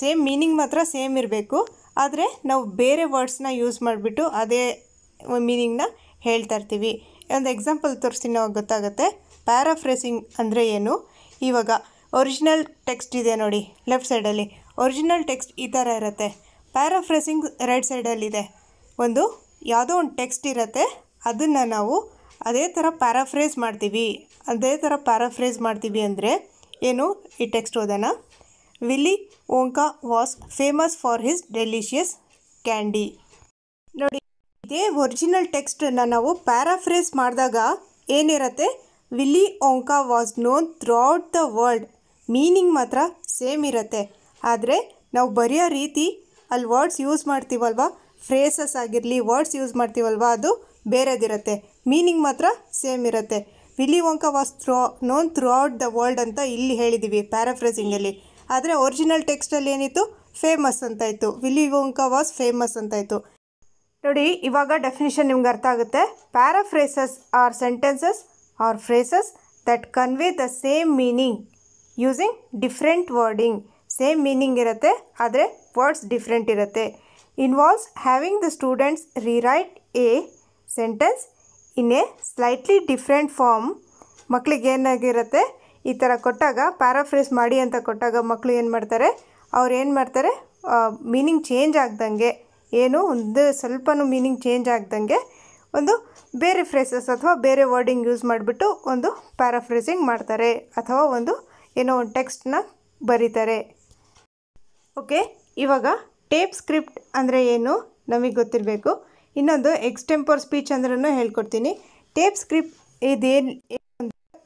ಸೇಮ್ ಮೀನಿಂಗ್ ಮಾತ್ರ ಸೇಮ್ ಇರಬೇಕು ಆದರೆ ನಾವು ಬೇರೆ ವರ್ಡ್ಸ್ನ ಯೂಸ್ ಮಾಡಿಬಿಟ್ಟು ಅದೇ ಮೀನಿಂಗ್ನ ಹೇಳ್ತಾ ಇರ್ತೀವಿ ಒಂದು ಎಕ್ಸಾಂಪಲ್ ತೋರಿಸ್ತೀನಿ ನಾವು ಗೊತ್ತಾಗುತ್ತೆ ಪ್ಯಾರಾಫ್ರೇಸಿಂಗ್ ಅಂದರೆ ಏನು ಇವಾಗ ಒರಿಜಿನಲ್ ಟೆಕ್ಸ್ಟ್ ಇದೆ ನೋಡಿ ಲೆಫ್ಟ್ ಸೈಡಲ್ಲಿ ಒರಿಜಿನಲ್ ಟೆಕ್ಸ್ಟ್ ಈ ಥರ ಇರುತ್ತೆ ಪ್ಯಾರಾಫ್ರೇಸಿಂಗ್ ರೈಟ್ ಸೈಡಲ್ಲಿದೆ ಒಂದು ಯಾವುದೋ ಒಂದು ಟೆಕ್ಸ್ಟ್ ಇರುತ್ತೆ ಅದನ್ನು ನಾವು ಅದೇ ಥರ ಪ್ಯಾರಾಫ್ರೇಸ್ ಮಾಡ್ತೀವಿ ಅದೇ ಥರ ಪ್ಯಾರಾಫ್ರೇಸ್ ಮಾಡ್ತೀವಿ ಅಂದರೆ ಏನು ಈ ಟೆಕ್ಸ್ಟ್ ಓದೋಣ Willy Wonka was famous for his delicious candy ನೋಡಿ ಇದೇ ಒರಿಜಿನಲ್ ಟೆಕ್ಸ್ಟನ್ನು ನಾವು ಪ್ಯಾರಾಫ್ರೇಸ್ ಮಾಡಿದಾಗ ಏನಿರುತ್ತೆ Willy Wonka was known throughout the world meaning ಮಾತ್ರ ಸೇಮ್ ಇರುತ್ತೆ ಆದರೆ ನಾವು ಬರೆಯೋ ರೀತಿ ಅಲ್ಲಿ ವರ್ಡ್ಸ್ ಯೂಸ್ ಮಾಡ್ತೀವಲ್ವ ಫ್ರೇಸಸ್ ಆಗಿರಲಿ ವರ್ಡ್ಸ್ ಯೂಸ್ ಮಾಡ್ತೀವಲ್ವ ಅದು ಬೇರೆದಿರುತ್ತೆ ಮೀನಿಂಗ್ ಮಾತ್ರ ಸೇಮ್ ಇರುತ್ತೆ Willy Wonka was through known throughout the world ಅಂತ ಇಲ್ಲಿ ಹೇಳಿದ್ದೀವಿ ಪ್ಯಾರಾಫ್ರೇಸಿಂಗಲ್ಲಿ ಆದರೆ ಒರಿಜಿನಲ್ ಟೆಕ್ಸ್ಟಲ್ಲಿ ಏನಿತ್ತು ಫೇಮಸ್ ಇತ್ತು ವಿಲಿ ವಂಕ ವಾಸ್ ಫೇಮಸ್ ಅಂತ ಇತ್ತು ನೋಡಿ ಇವಾಗ ಡೆಫಿನಿಷನ್ ನಿಮ್ಗೆ ಅರ್ಥ ಆಗುತ್ತೆ paraphrases are sentences or phrases that convey the same meaning using different wording same meaning ಇರುತ್ತೆ ಆದರೆ ವರ್ಡ್ಸ್ ಡಿಫ್ರೆಂಟ್ ಇರುತ್ತೆ involves having the students rewrite a sentence in a slightly different form ಮಕ್ಕಳಿಗೆ ಏನಾಗಿರುತ್ತೆ ಈ ಥರ ಕೊಟ್ಟಾಗ ಪ್ಯಾರಾಫ್ರೇಸ್ ಮಾಡಿ ಅಂತ ಕೊಟ್ಟಾಗ ಮಕ್ಕಳು ಏನು ಮಾಡ್ತಾರೆ ಅವ್ರು ಏನು ಮಾಡ್ತಾರೆ ಮೀನಿಂಗ್ ಚೇಂಜ್ ಆಗ್ದಂಗೆ ಏನು ಒಂದು ಸ್ವಲ್ಪನೂ ಮೀನಿಂಗ್ ಚೇಂಜ್ ಆಗ್ದಂಗೆ ಒಂದು ಬೇರೆ ಫ್ರೇಸಸ್ ಅಥವಾ ಬೇರೆ ವರ್ಡಿಂಗ್ ಯೂಸ್ ಮಾಡಿಬಿಟ್ಟು ಒಂದು ಪ್ಯಾರಾಫ್ರೇಸಿಂಗ್ ಮಾಡ್ತಾರೆ ಅಥವಾ ಒಂದು ಏನೋ ಒಂದು ಟೆಕ್ಸ್ಟ್ನ ಬರೀತಾರೆ ಓಕೆ ಇವಾಗ ಟೇಪ್ ಸ್ಕ್ರಿಪ್ಟ್ ಅಂದರೆ ಏನು ನಮಗೆ ಗೊತ್ತಿರಬೇಕು ಇನ್ನೊಂದು ಎಕ್ಸ್ಟೆಂಪೋರ್ ಸ್ಪೀಚ್ ಅಂದ್ರೂ ಹೇಳ್ಕೊಡ್ತೀನಿ ಟೇಪ್ ಸ್ಕ್ರಿಪ್ಟ್ ಇದೇನು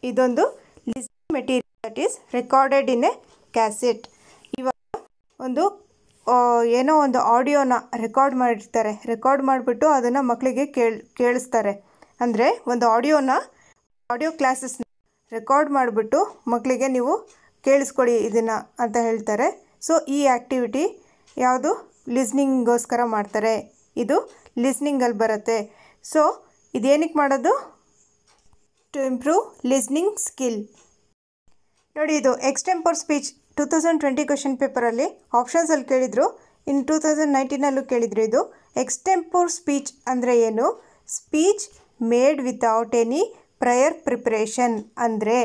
ಇದೊಂದು listening material that is recorded in a cassette ಇವಾಗ ಒಂದು ಏನೋ ಒಂದು ಆಡಿಯೋನ ರೆಕಾರ್ಡ್ ಮಾಡಿರ್ತಾರೆ ರೆಕಾರ್ಡ್ ಮಾಡಿಬಿಟ್ಟು ಅದನ್ನು ಮಕ್ಕಳಿಗೆ ಕೇಳಿ ಕೇಳಿಸ್ತಾರೆ ಅಂದರೆ ಒಂದು ಆಡಿಯೋನ ಆಡಿಯೋ ಕ್ಲಾಸಸ್ನ ರೆಕಾರ್ಡ್ ಮಾಡಿಬಿಟ್ಟು ಮಕ್ಕಳಿಗೆ ನೀವು ಕೇಳಿಸ್ಕೊಡಿ ಇದನ್ನು ಅಂತ ಹೇಳ್ತಾರೆ ಸೊ ಈ ಆ್ಯಕ್ಟಿವಿಟಿ ಯಾವುದು ಲಿಸ್ನಿಂಗ್ಗೋಸ್ಕರ ಮಾಡ್ತಾರೆ ಇದು ಲಿಸ್ನಿಂಗಲ್ಲಿ ಬರುತ್ತೆ ಸೊ ಇದೇನಕ್ಕೆ ಮಾಡೋದು ಟು ಇಂಪ್ರೂವ್ ಲಿಸ್ನಿಂಗ್ ಸ್ಕಿಲ್ ನೋಡಿ ಇದು extempore speech two thousand twenty question ಪೇಪರಲ್ಲಿ ಆಪ್ಷನ್ಸಲ್ಲಿ ಕೇಳಿದರು ಇನ್ನು ಟೂ ತೌಸಂಡ್ ನೈನ್ಟೀನಲ್ಲೂ ಕೇಳಿದರು ಇದು ಎಕ್ಸ್ಟೆಂಪೋರ್ ಸ್ಪೀಚ್ ಅಂದರೆ ಏನು speech made without any prior preparation ಅಂದರೆ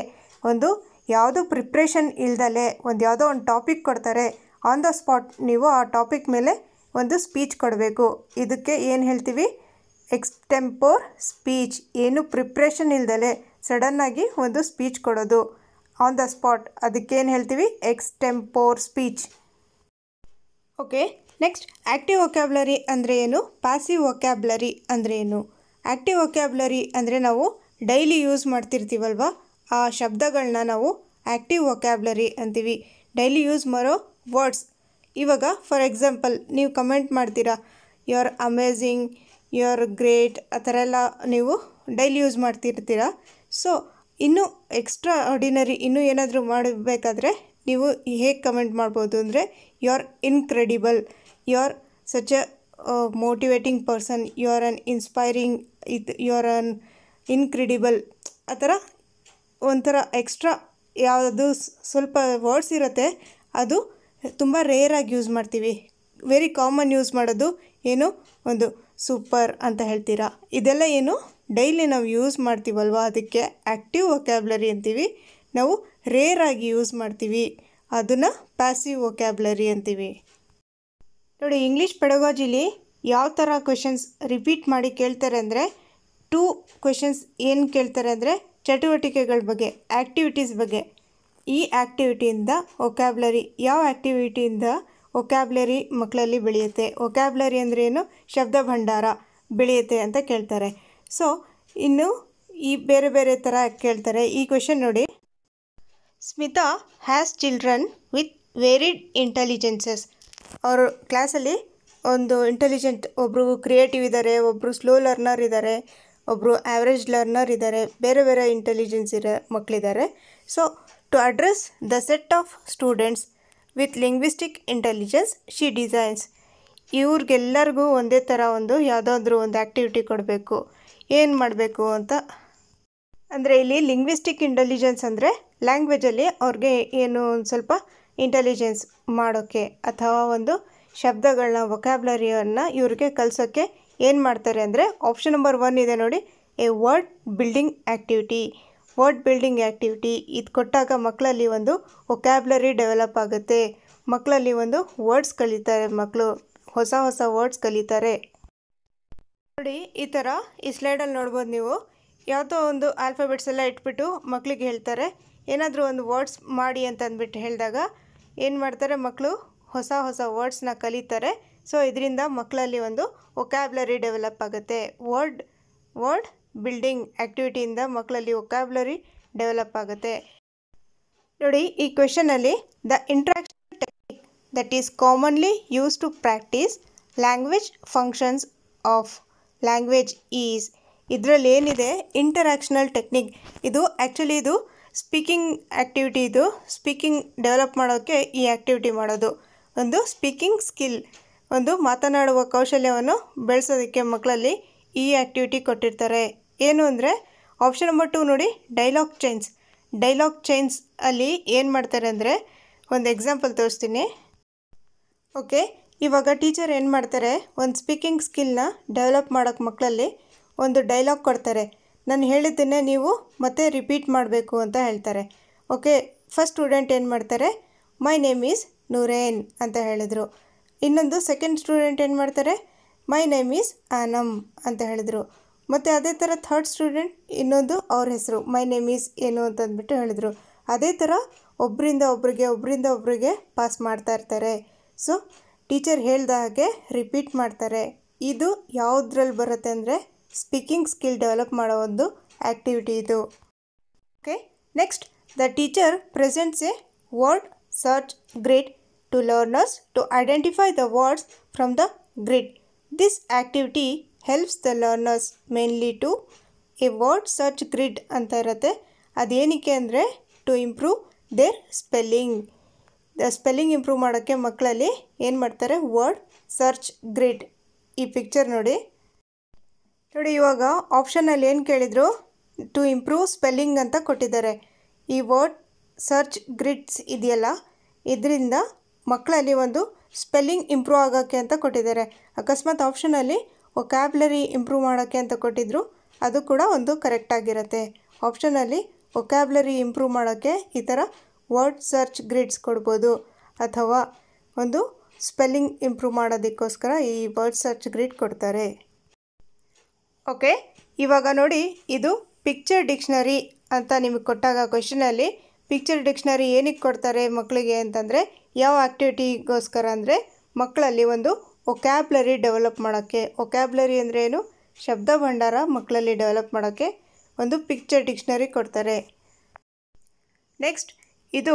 ಒಂದು ಯಾವುದೋ ಪ್ರಿಪ್ರೇಷನ್ ಇಲ್ದಲೆ ಒಂದು ಯಾವುದೋ ಒಂದು ಟಾಪಿಕ್ ಕೊಡ್ತಾರೆ ಆನ್ ದ ಸ್ಪಾಟ್ ನೀವು ಆ ಟಾಪಿಕ್ ಮೇಲೆ ಒಂದು ಸ್ಪೀಚ್ ಕೊಡಬೇಕು ಇದಕ್ಕೆ ಏನು ಹೇಳ್ತೀವಿ ಎಕ್ಸ್ಟೆಂಪೋರ್ ಸ್ಪೀಚ್ ಏನು ಪ್ರಿಪ್ರೇಷನ್ ಇಲ್ದಲೆ ಸಡನ್ನಾಗಿ ಒಂದು ಸ್ಪೀಚ್ ಕೊಡೋದು ಆನ್ ದ ಸ್ಪಾಟ್ ಅದಕ್ಕೇನು ಹೇಳ್ತೀವಿ extempore speech okay next active vocabulary ಅಂದರೆ ಏನು ಪ್ಯಾಸಿವ್ ವೊಕ್ಯಾಬ್ಲರಿ ಅಂದರೆ ಏನು ಆ್ಯಕ್ಟಿವ್ ಒಕ್ಯಾಬ್ಲರಿ ಅಂದರೆ ನಾವು ಡೈಲಿ ಯೂಸ್ ಮಾಡ್ತಿರ್ತೀವಲ್ವ ಆ ಶಬ್ದಗಳನ್ನ ನಾವು ಆ್ಯಕ್ಟಿವ್ ಒಕ್ಯಾಬ್ಲರಿ ಅಂತೀವಿ ಡೈಲಿ ಯೂಸ್ ಮಾಡೋ ವರ್ಡ್ಸ್ ಇವಾಗ ಫಾರ್ ಎಕ್ಸಾಂಪಲ್ ನೀವು ಕಮೆಂಟ್ ಮಾಡ್ತೀರಾ you are amazing you are great ಆ ಥರ ಎಲ್ಲ ನೀವು ಡೈಲಿ ಯೂಸ್ ಮಾಡ್ತಿರ್ತೀರ ಸೊ ಇನ್ನೂ ಎಕ್ಸ್ಟ್ರಾ ಆರ್ಡಿನರಿ ಇನ್ನೂ ಏನಾದರೂ ಮಾಡಬೇಕಾದ್ರೆ ನೀವು ಹೇಗೆ ಕಮೆಂಟ್ ಮಾಡ್ಬೋದು ಅಂದರೆ you are incredible you are such a motivating person you are an inspiring ಇದು ಯು ಆರ್ ಅನ್ ಇನ್ಕ್ರೆಡಿಬಲ್ ಆ ಥರ ಒಂಥರ ಎಕ್ಸ್ಟ್ರಾ ಯಾವುದು ಸ್ವಲ್ಪ ವರ್ಡ್ಸ್ ಇರುತ್ತೆ ಅದು ತುಂಬ ರೇರಾಗಿ ಯೂಸ್ ಮಾಡ್ತೀವಿ ವೆರಿ ಕಾಮನ್ ಯೂಸ್ ಮಾಡೋದು ಏನು ಒಂದು ಸೂಪರ್ ಅಂತ ಹೇಳ್ತೀರಾ ಇದೆಲ್ಲ ಏನು ಡೈಲಿ ನಾವು ಯೂಸ್ ಮಾಡ್ತೀವಲ್ವ ಅದಕ್ಕೆ ಆ್ಯಕ್ಟಿವ್ ವೊಕ್ಯಾಬ್ಲರಿ ಅಂತೀವಿ ನಾವು ರೇರಾಗಿ ಯೂಸ್ ಮಾಡ್ತೀವಿ ಅದನ್ನು ಪ್ಯಾಸಿವ್ ವೊಕ್ಯಾಬ್ಲರಿ ಅಂತೀವಿ ನೋಡಿ ಇಂಗ್ಲೀಷ್ ಪೆಡಗಾಜಿಲಿ ಯಾವ ಥರ ಕ್ವೆಶನ್ಸ್ ರಿಪೀಟ್ ಮಾಡಿ ಕೇಳ್ತಾರೆ ಅಂದರೆ ಟೂ ಕ್ವೆಶನ್ಸ್ ಏನು ಕೇಳ್ತಾರೆ ಅಂದರೆ ಚಟುವಟಿಕೆಗಳ ಬಗ್ಗೆ ಆ್ಯಕ್ಟಿವಿಟೀಸ್ ಬಗ್ಗೆ ಈ ಆ್ಯಕ್ಟಿವಿಟಿಯಿಂದ ಒಕ್ಯಾಬ್ಲರಿ ಯಾವ ಆ್ಯಕ್ಟಿವಿಟಿಯಿಂದ ಒಕ್ಯಾಬ್ಲರಿ ಮಕ್ಕಳಲ್ಲಿ ಬೆಳೆಯುತ್ತೆ ಒಕ್ಯಾಬ್ಲರಿ ಏನು ಶಬ್ದ ಭಂಡಾರ ಬೆಳೆಯುತ್ತೆ ಅಂತ ಕೇಳ್ತಾರೆ ಸೊ ಇನ್ನು ಈ ಬೇರೆ ಬೇರೆ ಥರ ಕೇಳ್ತಾರೆ ಈ ಕ್ವೆಶನ್ ನೋಡಿ Smita has children with varied intelligences ಅವರು ಕ್ಲಾಸಲ್ಲಿ ಒಂದು ಇಂಟೆಲಿಜೆಂಟ್ ಒಬ್ಬರು ಕ್ರಿಯೇಟಿವ್ ಇದ್ದಾರೆ ಒಬ್ಬರು ಸ್ಲೋ ಲರ್ನರ್ ಇದ್ದಾರೆ ಒಬ್ಬರು ಆ್ಯಾವ್ರೇಜ್ ಲರ್ನರ್ ಇದ್ದಾರೆ ಬೇರೆ ಬೇರೆ ಇಂಟೆಲಿಜೆನ್ಸ್ ಇರೋ ಮಕ್ಕಳಿದ್ದಾರೆ so To address the set of students with linguistic intelligence she designs ಇವ್ರಿಗೆಲ್ಲರಿಗೂ ಒಂದೇ ಥರ ಒಂದು ಯಾವುದಾದ್ರೂ ಒಂದು ಆ್ಯಕ್ಟಿವಿಟಿ ಕೊಡಬೇಕು ಏನು ಮಾಡಬೇಕು ಅಂತ ಅಂದರೆ ಇಲ್ಲಿ ಲಿಂಗ್ವಿಸ್ಟಿಕ್ ಇಂಟೆಲಿಜೆನ್ಸ್ ಅಂದರೆ ಲ್ಯಾಂಗ್ವೇಜಲ್ಲಿ ಅವ್ರಿಗೆ ಏನು ಒಂದು ಸ್ವಲ್ಪ ಇಂಟೆಲಿಜೆನ್ಸ್ ಮಾಡೋಕ್ಕೆ ಅಥವಾ ಒಂದು ಶಬ್ದಗಳನ್ನ ವೊಕ್ಯಾಬ್ಲರಿಯನ್ನು ಇವ್ರಿಗೆ ಕಲಿಸೋಕ್ಕೆ ಏನು ಮಾಡ್ತಾರೆ ಅಂದರೆ ಆಪ್ಷನ್ ನಂಬರ್ ಒನ್ ಇದೆ ನೋಡಿ a word building activity word building activity ಇದು ಕೊಟ್ಟಾಗ ಮಕ್ಕಳಲ್ಲಿ ಒಂದು ಒಕ್ಯಾಬ್ಲರಿ ಡೆವಲಪ್ ಆಗುತ್ತೆ ಮಕ್ಕಳಲ್ಲಿ ಒಂದು ವರ್ಡ್ಸ್ ಕಲಿತಾರೆ ಮಕ್ಕಳು ಹೊಸ ಹೊಸ ವರ್ಡ್ಸ್ ಕಲಿತಾರೆ ನೋಡಿ ಈ ಥರ ಈ ಸ್ಲೈಡಲ್ಲಿ ನೋಡ್ಬೋದು ನೀವು ಯಾವುದೋ ಒಂದು ಆಲ್ಫಾಬೆಟ್ಸ್ ಎಲ್ಲ ಇಟ್ಬಿಟ್ಟು ಮಕ್ಕಳಿಗೆ ಹೇಳ್ತಾರೆ ಏನಾದರೂ ಒಂದು ವರ್ಡ್ಸ್ ಮಾಡಿ ಅಂತ ಅಂದ್ಬಿಟ್ಟು ಹೇಳಿದಾಗ ಏನು ಮಾಡ್ತಾರೆ ಮಕ್ಕಳು ಹೊಸ ಹೊಸ ವರ್ಡ್ಸ್ನ ಕಲಿತಾರೆ ಸೊ ಇದರಿಂದ ಮಕ್ಕಳಲ್ಲಿ ಒಂದು ಒಕ್ಯಾಬ್ಲರಿ ಡೆವಲಪ್ ಆಗುತ್ತೆ ವರ್ಡ್ ವರ್ಡ್ ಬಿಲ್ಡಿಂಗ್ ಆ್ಯಕ್ಟಿವಿಟಿಯಿಂದ ಮಕ್ಕಳಲ್ಲಿ ಒಕ್ಯಾಬ್ಲರಿ ಡೆವಲಪ್ ಆಗುತ್ತೆ ನೋಡಿ ಈ ಕ್ವೆಶನಲ್ಲಿ the interaction technique that is commonly use to practise language functions of language is ಇದರಲ್ಲಿ ಏನಿದೆ ಇಂಟರಾಕ್ಷನಲ್ ಟೆಕ್ನಿಕ್ ಇದು ಆ್ಯಕ್ಚುಲಿ ಇದು ಸ್ಪೀಕಿಂಗ್ ಆ್ಯಕ್ಟಿವಿಟಿ ಇದು ಸ್ಪೀಕಿಂಗ್ ಡೆವಲಪ್ ಮಾಡೋಕ್ಕೆ ಈ ಆ್ಯಕ್ಟಿವಿಟಿ ಮಾಡೋದು ಒಂದು ಸ್ಪೀಕಿಂಗ್ ಸ್ಕಿಲ್ ಒಂದು ಮಾತನಾಡುವ ಕೌಶಲ್ಯವನ್ನು ಬೆಳೆಸೋದಕ್ಕೆ ಮಕ್ಕಳಲ್ಲಿ ಈ ಆ್ಯಕ್ಟಿವಿಟಿ ಕೊಟ್ಟಿರ್ತಾರೆ ಏನು ಅಂದರೆ ಆಪ್ಷನ್ ನಂಬರ್ ಟು ನೋಡಿ ಡೈಲಾಗ್ ಚೈನ್ಸ್ ಡೈಲಾಗ್ ಚೈನ್ಸ್ ಅಲ್ಲಿ ಏನು ಮಾಡ್ತಾರೆ ಅಂದರೆ ಒಂದು ಎಕ್ಸಾಂಪಲ್ ತೋರಿಸ್ತೀನಿ ಓಕೆ ಇವಾಗ ಟೀಚರ್ ಏನು ಮಾಡ್ತಾರೆ ಒಂದು ಸ್ಪೀಕಿಂಗ್ ಸ್ಕಿಲ್ನ ಡೆವಲಪ್ ಮಾಡೋಕ್ಕೆ ಮಕ್ಕಳಲ್ಲಿ ಒಂದು ಡೈಲಾಗ್ ಕೊಡ್ತಾರೆ ನಾನು ಹೇಳಿದ್ದನ್ನೇ ನೀವು ಮತ್ತೆ ರಿಪೀಟ್ ಮಾಡಬೇಕು ಅಂತ ಹೇಳ್ತಾರೆ ಓಕೆ ಫಸ್ಟ್ ಸ್ಟೂಡೆಂಟ್ ಏನು ಮಾಡ್ತಾರೆ ಮೈ ನೇಮ್ ಈಸ್ ನೂರೇನ್ ಅಂತ ಹೇಳಿದರು ಇನ್ನೊಂದು ಸೆಕೆಂಡ್ ಸ್ಟೂಡೆಂಟ್ ಏನು ಮಾಡ್ತಾರೆ ಮೈ ನೇಮ್ ಈಸ್ ಆನಮ್ ಅಂತ ಹೇಳಿದರು ಮತ್ತು ಅದೇ ಥರ ಥರ್ಡ್ ಸ್ಟೂಡೆಂಟ್ ಇನ್ನೊಂದು ಅವ್ರ ಹೆಸರು ಮೈ ನೇಮ್ ಈಸ್ ಏನು ಅಂತಂದ್ಬಿಟ್ಟು ಹೇಳಿದರು ಅದೇ ಥರ ಒಬ್ಬರಿಂದ ಒಬ್ಬರಿಗೆ ಒಬ್ಬರಿಂದ ಒಬ್ಬರಿಗೆ ಪಾಸ್ ಮಾಡ್ತಾ ಇರ್ತಾರೆ ಸೊ ಟೀಚರ್ ಹೇಳ್ದ ಹಾಗೆ ರಿಪೀಟ್ ಮಾಡ್ತಾರೆ ಇದು ಯಾವುದ್ರಲ್ಲಿ ಬರುತ್ತೆ ಅಂದರೆ ಸ್ಪೀಕಿಂಗ್ ಸ್ಕಿಲ್ ಡೆವಲಪ್ ಮಾಡೋ ಒಂದು ಆ್ಯಕ್ಟಿವಿಟಿ ಇದು okay next the teacher presents a word search grid to learners to identify the words from the grid this activity helps the learners mainly to a word search grid ಅಂತ ಇರುತ್ತೆ ಅದೇನಕ್ಕೆ ಅಂದರೆ to improve their spelling the spelling improve ಮಾಡೋಕ್ಕೆ ಮಕ್ಕಳಲ್ಲಿ ಏನು ಮಾಡ್ತಾರೆ word search grid ಈ picture ನೋಡಿ ನೋಡಿ ಇವಾಗ ಆಪ್ಷನಲ್ಲಿ ಏನು ಕೇಳಿದರು ಟು ಇಂಪ್ರೂವ್ ಸ್ಪೆಲ್ಲಿಂಗ್ ಅಂತ ಕೊಟ್ಟಿದ್ದಾರೆ ಈ ವರ್ಡ್ ಸರ್ಚ್ ಗ್ರಿಡ್ಸ್ ಇದೆಯಲ್ಲ ಇದರಿಂದ ಮಕ್ಕಳಲ್ಲಿ ಒಂದು ಸ್ಪೆಲ್ಲಿಂಗ್ ಇಂಪ್ರೂವ್ ಆಗೋಕ್ಕೆ ಅಂತ ಕೊಟ್ಟಿದ್ದಾರೆ ಅಕಸ್ಮಾತ್ ಆಪ್ಷನಲ್ಲಿ ವೊಕ್ಯಾಬ್ಲರಿ ಇಂಪ್ರೂವ್ ಮಾಡೋಕ್ಕೆ ಅಂತ ಕೊಟ್ಟಿದ್ರು ಅದು ಕೂಡ ಒಂದು ಕರೆಕ್ಟಾಗಿರುತ್ತೆ ಆಪ್ಷನಲ್ಲಿ ಒಕ್ಯಾಬ್ಲರಿ ಇಂಪ್ರೂವ್ ಮಾಡೋಕ್ಕೆ ಈ ಥರ ವರ್ಡ್ ಸರ್ಚ್ ಗ್ರಿಡ್ಸ್ ಕೊಡ್ಬೋದು ಅಥವಾ ಒಂದು ಸ್ಪೆಲ್ಲಿಂಗ್ ಇಂಪ್ರೂವ್ ಮಾಡೋದಕ್ಕೋಸ್ಕರ ಈ ವರ್ಡ್ ಸರ್ಚ್ ಗ್ರಿಡ್ ಕೊಡ್ತಾರೆ ಓಕೆ ಇವಾಗ ನೋಡಿ ಇದು ಪಿಕ್ಚರ್ ಡಿಕ್ಷನರಿ ಅಂತ ನಿಮಗೆ ಕೊಟ್ಟಾಗ ಕ್ವೆಶನಲ್ಲಿ ಪಿಕ್ಚರ್ ಡಿಕ್ಷನರಿ ಏನಕ್ಕೆ ಕೊಡ್ತಾರೆ ಮಕ್ಕಳಿಗೆ ಅಂತಂದರೆ ಯಾವ ಆ್ಯಕ್ಟಿವಿಟಿಗೋಸ್ಕರ ಅಂದರೆ ಮಕ್ಕಳಲ್ಲಿ ಒಂದು ಒಕ್ಯಾಬ್ಲರಿ ಡೆವಲಪ್ ಮಾಡೋಕ್ಕೆ ಒಕ್ಯಾಬ್ಲರಿ ಅಂದರೆ ಏನು ಶಬ್ದ ಭಂಡಾರ ಮಕ್ಕಳಲ್ಲಿ ಡೆವಲಪ್ ಮಾಡೋಕ್ಕೆ ಒಂದು ಪಿಕ್ಚರ್ ಡಿಕ್ಷ್ನರಿ ಕೊಡ್ತಾರೆ ನೆಕ್ಸ್ಟ್ ಇದು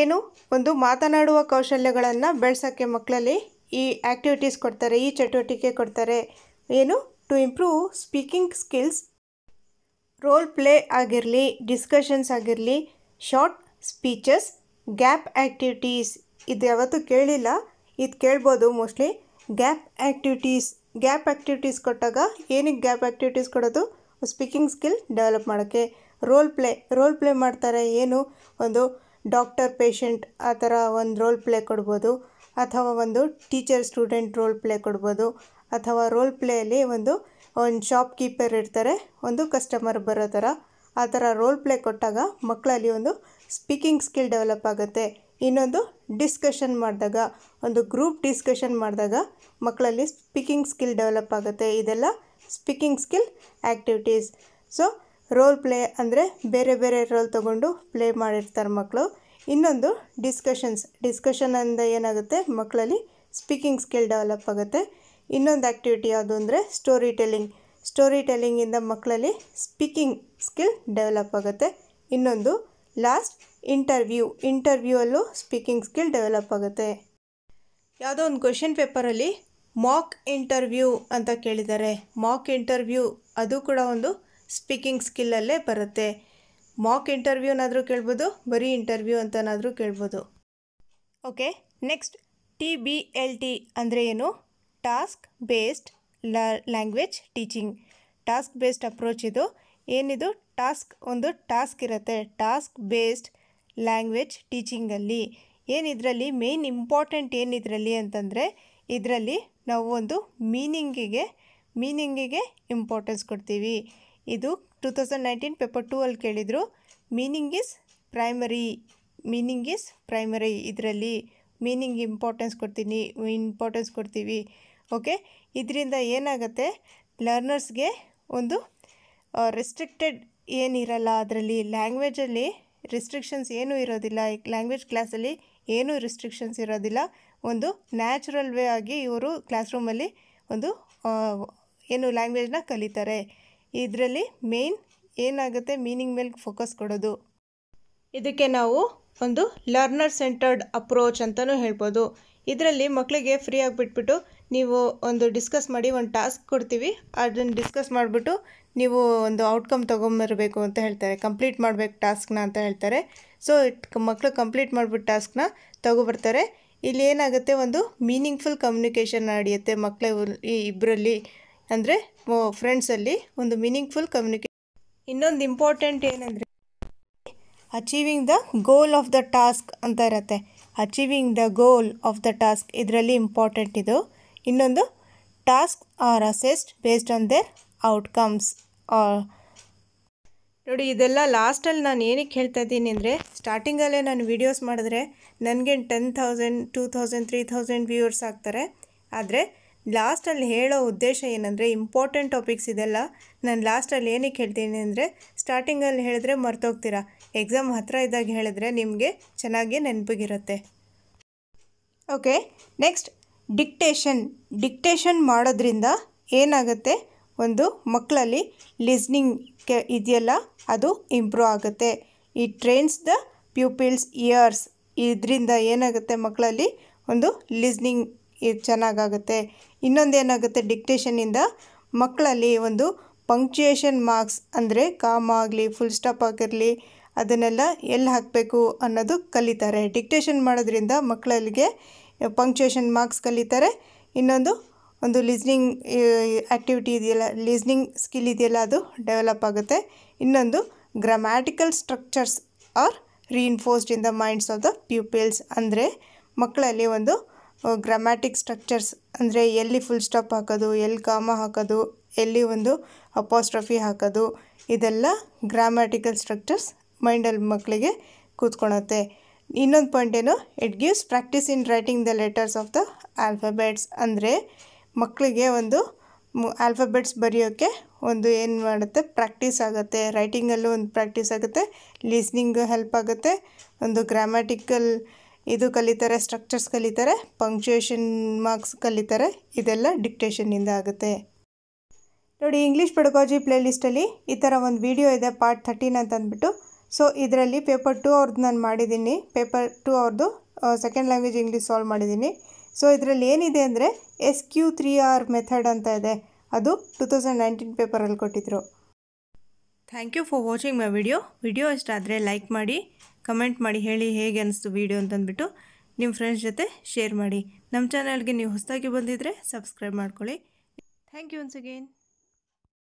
ಏನು ಒಂದು ಮಾತನಾಡುವ ಕೌಶಲ್ಯಗಳನ್ನು ಬೆಳೆಸೋಕ್ಕೆ ಮಕ್ಕಳಲ್ಲಿ ಈ ಆ್ಯಕ್ಟಿವಿಟೀಸ್ ಕೊಡ್ತಾರೆ ಈ ಚಟುವಟಿಕೆ ಕೊಡ್ತಾರೆ ಏನು to improve speaking skills role play ಆಗಿರಲಿ ಡಿಸ್ಕಷನ್ಸ್ ಆಗಿರಲಿ ಶಾರ್ಟ್ ಸ್ಪೀಚಸ್ ಗ್ಯಾಪ್ ಆ್ಯಕ್ಟಿವಿಟೀಸ್ ಇದು ಯಾವತ್ತೂ ಕೇಳಿಲ್ಲ ಇದು ಕೇಳ್ಬೋದು mostly gap activities gap activities ಕೊಟ್ಟಾಗ ಏನಕ್ಕೆ ಗ್ಯಾಪ್ ಆ್ಯಕ್ಟಿವಿಟೀಸ್ ಕೊಡೋದು ಸ್ಪೀಕಿಂಗ್ ಸ್ಕಿಲ್ ಡೆವಲಪ್ ಮಾಡೋಕ್ಕೆ ರೋಲ್ ಪ್ಲೇ ರೋಲ್ ಪ್ಲೇ ಮಾಡ್ತಾರೆ ಏನು ಒಂದು ಡಾಕ್ಟರ್ ಪೇಷಂಟ್ ಆ ಥರ ಒಂದು ರೋಲ್ ಪ್ಲೇ ಕೊಡ್ಬೋದು ಅಥವಾ ಒಂದು ಟೀಚರ್ ಸ್ಟೂಡೆಂಟ್ ರೋಲ್ ಪ್ಲೇ ಕೊಡ್ಬೋದು ಅಥವಾ ರೋಲ್ ಪ್ಲೇಯಲ್ಲಿ ಒಂದು ಒಂದು ಶಾಪ್ ಕೀಪರ್ ಇರ್ತಾರೆ ಒಂದು ಕಸ್ಟಮರ್ ಬರೋ ಥರ ಆ ಥರ ರೋಲ್ ಪ್ಲೇ ಕೊಟ್ಟಾಗ ಮಕ್ಕಳಲ್ಲಿ ಒಂದು ಸ್ಪೀಕಿಂಗ್ ಸ್ಕಿಲ್ ಡೆವಲಪ್ ಆಗುತ್ತೆ ಇನ್ನೊಂದು ಡಿಸ್ಕಷನ್ ಮಾಡಿದಾಗ ಒಂದು ಗ್ರೂಪ್ ಡಿಸ್ಕಷನ್ ಮಾಡಿದಾಗ ಮಕ್ಕಳಲ್ಲಿ ಸ್ಪೀಕಿಂಗ್ ಸ್ಕಿಲ್ ಡೆವಲಪ್ ಆಗುತ್ತೆ ಇದೆಲ್ಲ speaking skill activities so role play ಅಂದರೆ ಬೇರೆ ಬೇರೆ ರೋಲ್ ತಗೊಂಡು ಪ್ಲೇ ಮಾಡಿರ್ತಾರೆ ಮಕ್ಕಳು ಇನ್ನೊಂದು ಡಿಸ್ಕಷನ್ಸ್ ಡಿಸ್ಕಷನ್ ಅಂದ ಏನಾಗುತ್ತೆ ಮಕ್ಕಳಲ್ಲಿ ಸ್ಪೀಕಿಂಗ್ ಸ್ಕಿಲ್ ಡೆವಲಪ್ ಆಗುತ್ತೆ ಇನ್ನೊಂದು ಆ್ಯಕ್ಟಿವಿಟಿ ಯಾವುದು ಅಂದರೆ ಸ್ಟೋರಿ ಟೆಲ್ಲಿಂಗ್ ಸ್ಟೋರಿ ಟೆಲ್ಲಿಂಗಿಂದ ಮಕ್ಕಳಲ್ಲಿ ಸ್ಪೀಕಿಂಗ್ ಸ್ಕಿಲ್ ಡೆವಲಪ್ ಆಗುತ್ತೆ ಇನ್ನೊಂದು ಲಾಸ್ಟ್ ಇಂಟರ್ವ್ಯೂ ಇಂಟರ್ವ್ಯೂ ಅಲ್ಲೂ ಸ್ಪೀಕಿಂಗ್ ಸ್ಕಿಲ್ ಡೆವಲಪ್ ಆಗುತ್ತೆ ಯಾವುದೋ ಒಂದು ಕ್ವಶನ್ ಪೇಪರಲ್ಲಿ ಮಾಕ್ ಇಂಟರ್ವ್ಯೂ ಅಂತ ಕೇಳಿದ್ದಾರೆ ಮಾಕ್ ಇಂಟರ್ವ್ಯೂ ಅದು ಕೂಡ ಒಂದು ಸ್ಪೀಕಿಂಗ್ ಸ್ಕಿಲ್ಲಲ್ಲೇ ಬರುತ್ತೆ ಮಾಕ್ ಇಂಟರ್ವ್ಯೂನಾದರೂ ಕೇಳ್ಬೋದು ಬರೀ ಇಂಟರ್ವ್ಯೂ ಅಂತನಾದರೂ ಕೇಳ್ಬೋದು okay next T B L T ಅಂದರೆ ಏನು task based language teaching task based approach ಇದು ಏನಿದು ಟಾಸ್ಕ್ ಒಂದು ಟಾಸ್ಕ್ ಇರುತ್ತೆ ಟಾಸ್ಕ್ ಬೇಸ್ಡ್ ಲ್ಯಾಂಗ್ವೇಜ್ ಟೀಚಿಂಗಲ್ಲಿ ಏನಿದರಲ್ಲಿ ಮೇನ್ ಇಂಪಾರ್ಟೆಂಟ್ ಏನಿದರಲ್ಲಿ ಅಂತಂದರೆ ಇದರಲ್ಲಿ ನಾವು ಒಂದು ಮೀನಿಂಗಿಗೆ ಮೀನಿಂಗಿಗೆ ಇಂಪಾರ್ಟೆನ್ಸ್ ಕೊಡ್ತೀವಿ ಇದು two thousand nineteen paper two ಅಲ್ಲಿ ಕೇಳಿದರು meaning is primary meaning is primary ಇದರಲ್ಲಿ ಮೀನಿಂಗ್ ಇಂಪಾರ್ಟೆನ್ಸ್ ಕೊಡ್ತೀನಿ ಇಂಪಾರ್ಟೆನ್ಸ್ ಕೊಡ್ತೀವಿ ಓಕೆ ಇದರಿಂದ ಏನಾಗುತ್ತೆ ಲರ್ನರ್ಸ್ಗೆ ಒಂದು ರೆಸ್ಟ್ರಿಕ್ಟೆಡ್ ಏನಿರಲ್ಲ ಅದರಲ್ಲಿ ಲ್ಯಾಂಗ್ವೇಜಲ್ಲಿ ರೆಸ್ಟ್ರಿಕ್ಷನ್ಸ್ ಏನೂ ಇರೋದಿಲ್ಲ ಲ್ಯಾಂಗ್ವೇಜ್ ಕ್ಲಾಸಲ್ಲಿ ಏನೂ ರೆಸ್ಟ್ರಿಕ್ಷನ್ಸ್ ಇರೋದಿಲ್ಲ ಒಂದು ನ್ಯಾಚುರಲ್ ವೇ ಆಗಿ ಇವರು ಕ್ಲಾಸ್ ರೂಮಲ್ಲಿ ಒಂದು ಏನು ಲ್ಯಾಂಗ್ವೇಜ್ನ ಕಲಿತಾರೆ ಇದರಲ್ಲಿ ಮೇನ್ ಏನಾಗುತ್ತೆ ಮೀನಿಂಗ್ ಮೇಲೆ ಫೋಕಸ್ ಕೊಡೋದು ಇದಕ್ಕೆ ನಾವು ಒಂದು ಲರ್ನರ್ ಸೆಂಟರ್ಡ್ ಅಪ್ರೋಚ್ ಅಂತಲೂ ಹೇಳ್ಬೋದು ಇದರಲ್ಲಿ ಮಕ್ಕಳಿಗೆ ಫ್ರೀ ಆಗಿಬಿಟ್ಬಿಟ್ಟು ನೀವು ಒಂದು ಡಿಸ್ಕಸ್ ಮಾಡಿ ಒಂದು ಟಾಸ್ಕ್ ಕೊಡ್ತೀವಿ ಅದನ್ನು ಡಿಸ್ಕಸ್ ಮಾಡಿಬಿಟ್ಟು ನೀವು ಒಂದು ಔಟ್ಕಮ್ ತೊಗೊಂಬರಬೇಕು ಅಂತ ಹೇಳ್ತಾರೆ ಕಂಪ್ಲೀಟ್ ಮಾಡಬೇಕು ಟಾಸ್ಕ್ನ ಅಂತ ಹೇಳ್ತಾರೆ ಸೊ ಮಕ್ಕಳು ಕಂಪ್ಲೀಟ್ ಮಾಡಿಬಿಟ್ಟು ಟಾಸ್ಕ್ನ ತೊಗೊಬರ್ತಾರೆ ಇಲ್ಲಿ ಏನಾಗುತ್ತೆ ಒಂದು ಮೀನಿಂಗ್ಫುಲ್ ಕಮ್ಯುನಿಕೇಷನ್ ನಡೆಯುತ್ತೆ ಮಕ್ಕಳ ಈ ಇಬ್ಬರಲ್ಲಿ ಅಂದರೆ ಫ್ರೆಂಡ್ಸಲ್ಲಿ ಒಂದು ಮೀನಿಂಗ್ಫುಲ್ ಕಮ್ಯುನಿಕೇಷನ್ ಇನ್ನೊಂದು ಇಂಪಾರ್ಟೆಂಟ್ ಏನಂದರೆ achieving the goal of the task ಅಂತ ಇರುತ್ತೆ achieving the goal of the task ಇದರಲ್ಲಿ ಇಂಪಾರ್ಟೆಂಟ್ ಇದು ಇನ್ನೊಂದು task are assessed based on their outcomes are ನೋಡಿ ಇದೆಲ್ಲ ಲಾಸ್ಟಲ್ಲಿ ನಾನು ಏನಕ್ಕೆ ಹೇಳ್ತಾ ಇದ್ದೀನಿ ಅಂದರೆ ಸ್ಟಾರ್ಟಿಂಗಲ್ಲೇ ನಾನು ವೀಡಿಯೋಸ್ ಮಾಡಿದ್ರೆ ನನಗೆ ten thousand two thousand three thousand viewers ಆಗ್ತಾರೆ ಆದರೆ ಲಾಸ್ಟಲ್ಲಿ ಹೇಳೋ ಉದ್ದೇಶ ಏನಂದರೆ ಇಂಪಾರ್ಟೆಂಟ್ ಟಾಪಿಕ್ಸ್ ಇದೆಲ್ಲ ನಾನು ಲಾಸ್ಟಲ್ಲಿ ಏನಕ್ಕೆ ಹೇಳ್ತೀನಿ ಅಂದರೆ ಸ್ಟಾರ್ಟಿಂಗಲ್ಲಿ ಹೇಳಿದ್ರೆ ಮರ್ತೋಗ್ತೀರಾ ಎಕ್ಸಾಮ್ ಹತ್ತಿರ ಇದ್ದಾಗ ಹೇಳಿದ್ರೆ ನಿಮಗೆ ಚೆನ್ನಾಗಿ ನೆನಪಿಗಿರುತ್ತೆ ಓಕೆ ನೆಕ್ಸ್ಟ್ ಡಿಕ್ಟೇಷನ್ ಡಿಕ್ಟೇಷನ್ ಮಾಡೋದ್ರಿಂದ ಏನಾಗುತ್ತೆ ಒಂದು ಮಕ್ಕಳಲ್ಲಿ ಲಿಸ್ನಿಂಗ್ ಕೆ ಇದೆಯಲ್ಲ ಅದು ಇಂಪ್ರೂವ್ ಆಗುತ್ತೆ ಈ ಟ್ರೈನ್ಸ್ ದ ಪ್ಯೂಪಿಲ್ಸ್ ಇಯರ್ಸ್ ಇದರಿಂದ ಏನಾಗುತ್ತೆ ಮಕ್ಕಳಲ್ಲಿ ಒಂದು ಲಿಸ್ನಿಂಗ್ ಚೆನ್ನಾಗಾಗುತ್ತೆ ಇನ್ನೊಂದು ಏನಾಗುತ್ತೆ ಡಿಕ್ಟೇಷನಿಂದ ಮಕ್ಕಳಲ್ಲಿ ಒಂದು ಪಂಕ್ಚುಯೇಷನ್ ಮಾರ್ಕ್ಸ್ ಅಂದರೆ ಕಾಮ್ ಆಗಲಿ ಫುಲ್ ಸ್ಟಾಪ್ ಆಗಿರಲಿ ಅದನ್ನೆಲ್ಲ ಎಲ್ಲಿ ಹಾಕಬೇಕು ಅನ್ನೋದು ಕಲಿತಾರೆ ಡಿಕ್ಟೇಷನ್ ಮಾಡೋದ್ರಿಂದ ಮಕ್ಕಳಲ್ಲಿಗೆ ಪಂಕ್ಚುಯೇಷನ್ ಮಾರ್ಕ್ಸ್ ಕಲಿತಾರೆ ಇನ್ನೊಂದು ಒಂದು ಲಿಸ್ನಿಂಗ್ ಆ್ಯಕ್ಟಿವಿಟಿ ಇದೆಯಲ್ಲ ಲಿಸ್ನಿಂಗ್ ಸ್ಕಿಲ್ ಇದೆಯಲ್ಲ ಅದು ಡೆವಲಪ್ ಆಗುತ್ತೆ ಇನ್ನೊಂದು grammatical structures are reinforced in the minds of the pupils ಅಂದರೆ ಮಕ್ಕಳಲ್ಲಿ ಒಂದು ಗ್ರಾಮ್ಯಾಟಿಕ್ ಸ್ಟ್ರಕ್ಚರ್ಸ್ ಅಂದರೆ ಎಲ್ಲಿ ಫುಲ್ ಸ್ಟಾಪ್ ಹಾಕೋದು ಎಲ್ಲಿ ಕಾಮ ಹಾಕೋದು ಎಲ್ಲಿ ಒಂದು ಅಪೋಸ್ಟ್ರಫಿ ಹಾಕೋದು ಇದೆಲ್ಲ ಗ್ರಾಮ್ಯಾಟಿಕಲ್ ಸ್ಟ್ರಕ್ಚರ್ಸ್ ಮೈಂಡಲ್ಲಿ ಮಕ್ಕಳಿಗೆ ಕೂತ್ಕೊಳತ್ತೆ ಇನ್ನೊಂದು ಪಾಯಿಂಟ್ ಏನು it gives practice in writing the letters of the alphabets ಅಂದರೆ ಮಕ್ಕಳಿಗೆ ಒಂದು ಆಲ್ಫಬೆಟ್ಸ್ ಬರೆಯೋಕ್ಕೆ ಒಂದು ಏನು ಮಾಡುತ್ತೆ ಪ್ರಾಕ್ಟೀಸ್ ಆಗುತ್ತೆ ರೈಟಿಂಗಲ್ಲೂ ಒಂದು ಪ್ರಾಕ್ಟೀಸ್ ಆಗುತ್ತೆ ಲಿಸ್ನಿಂಗ್ ಹೆಲ್ಪ್ ಆಗುತ್ತೆ ಒಂದು ಗ್ರಾಮ್ಯಾಟಿಕಲ್ ಇದು ಕಲಿತಾರೆ ಸ್ಟ್ರಕ್ಚರ್ಸ್ ಕಲಿತಾರೆ ಪಂಕ್ಚುಯೇಷನ್ ಮಾರ್ಕ್ಸ್ ಕಲಿತಾರೆ ಇದೆಲ್ಲ ಡಿಕ್ಟೇಷನ್ನಿಂದ ಆಗುತ್ತೆ ನೋಡಿ ಇಂಗ್ಲೀಷ್ ಪೆಡಗಾಜಿ ಪ್ಲೇಲಿಸ್ಟಲ್ಲಿ ಈ ಥರ ಒಂದು ವಿಡಿಯೋ ಇದೆ ಪಾರ್ಟ್ ಥರ್ಟೀನ್ ಅಂತ ಅಂದ್ಬಿಟ್ಟು ಸೊ ಇದರಲ್ಲಿ ಪೇಪರ್ ಟೂ ಅವ್ರದ್ದು ನಾನು ಮಾಡಿದ್ದೀನಿ ಪೇಪರ್ ಟೂ ಅವ್ರದ್ದು ಸೆಕೆಂಡ್ ಲ್ಯಾಂಗ್ವೇಜ್ ಇಂಗ್ಲೀಷ್ ಸಾಲ್ವ್ ಮಾಡಿದ್ದೀನಿ ಸೊ ಇದರಲ್ಲಿ ಏನಿದೆ ಅಂದರೆ S Q three R method ಅಂತ ಇದೆ ಅದು ಟೂ ತೌಸಂಡ್ ನೈನ್ಟೀನ್ ಪೇಪರಲ್ಲಿ ಕೊಟ್ಟಿದ್ದರು thank you for watching my video video ಇಷ್ಟ ಆದರೆ ಲೈಕ್ ಮಾಡಿ ಕಮೆಂಟ್ ಮಾಡಿ ಹೇಳಿ ಹೇಗೆ ಅನಿಸ್ತು ವಿಡಿಯೋ ಅಂತಂದ್ಬಿಟ್ಟು ನಿಮ್ಮ ಫ್ರೆಂಡ್ಸ್ ಜೊತೆ ಶೇರ್ ಮಾಡಿ ನಮ್ಮ ಚಾನಲ್ಗೆ ನೀವು ಹೊಸದಾಗಿ ಬಂದಿದ್ದರೆ ಸಬ್ಸ್ಕ್ರೈಬ್ ಮಾಡ್ಕೊಳ್ಳಿ ಥ್ಯಾಂಕ್ ಯು ಒನ್ಸ್ ಅಗೇನ್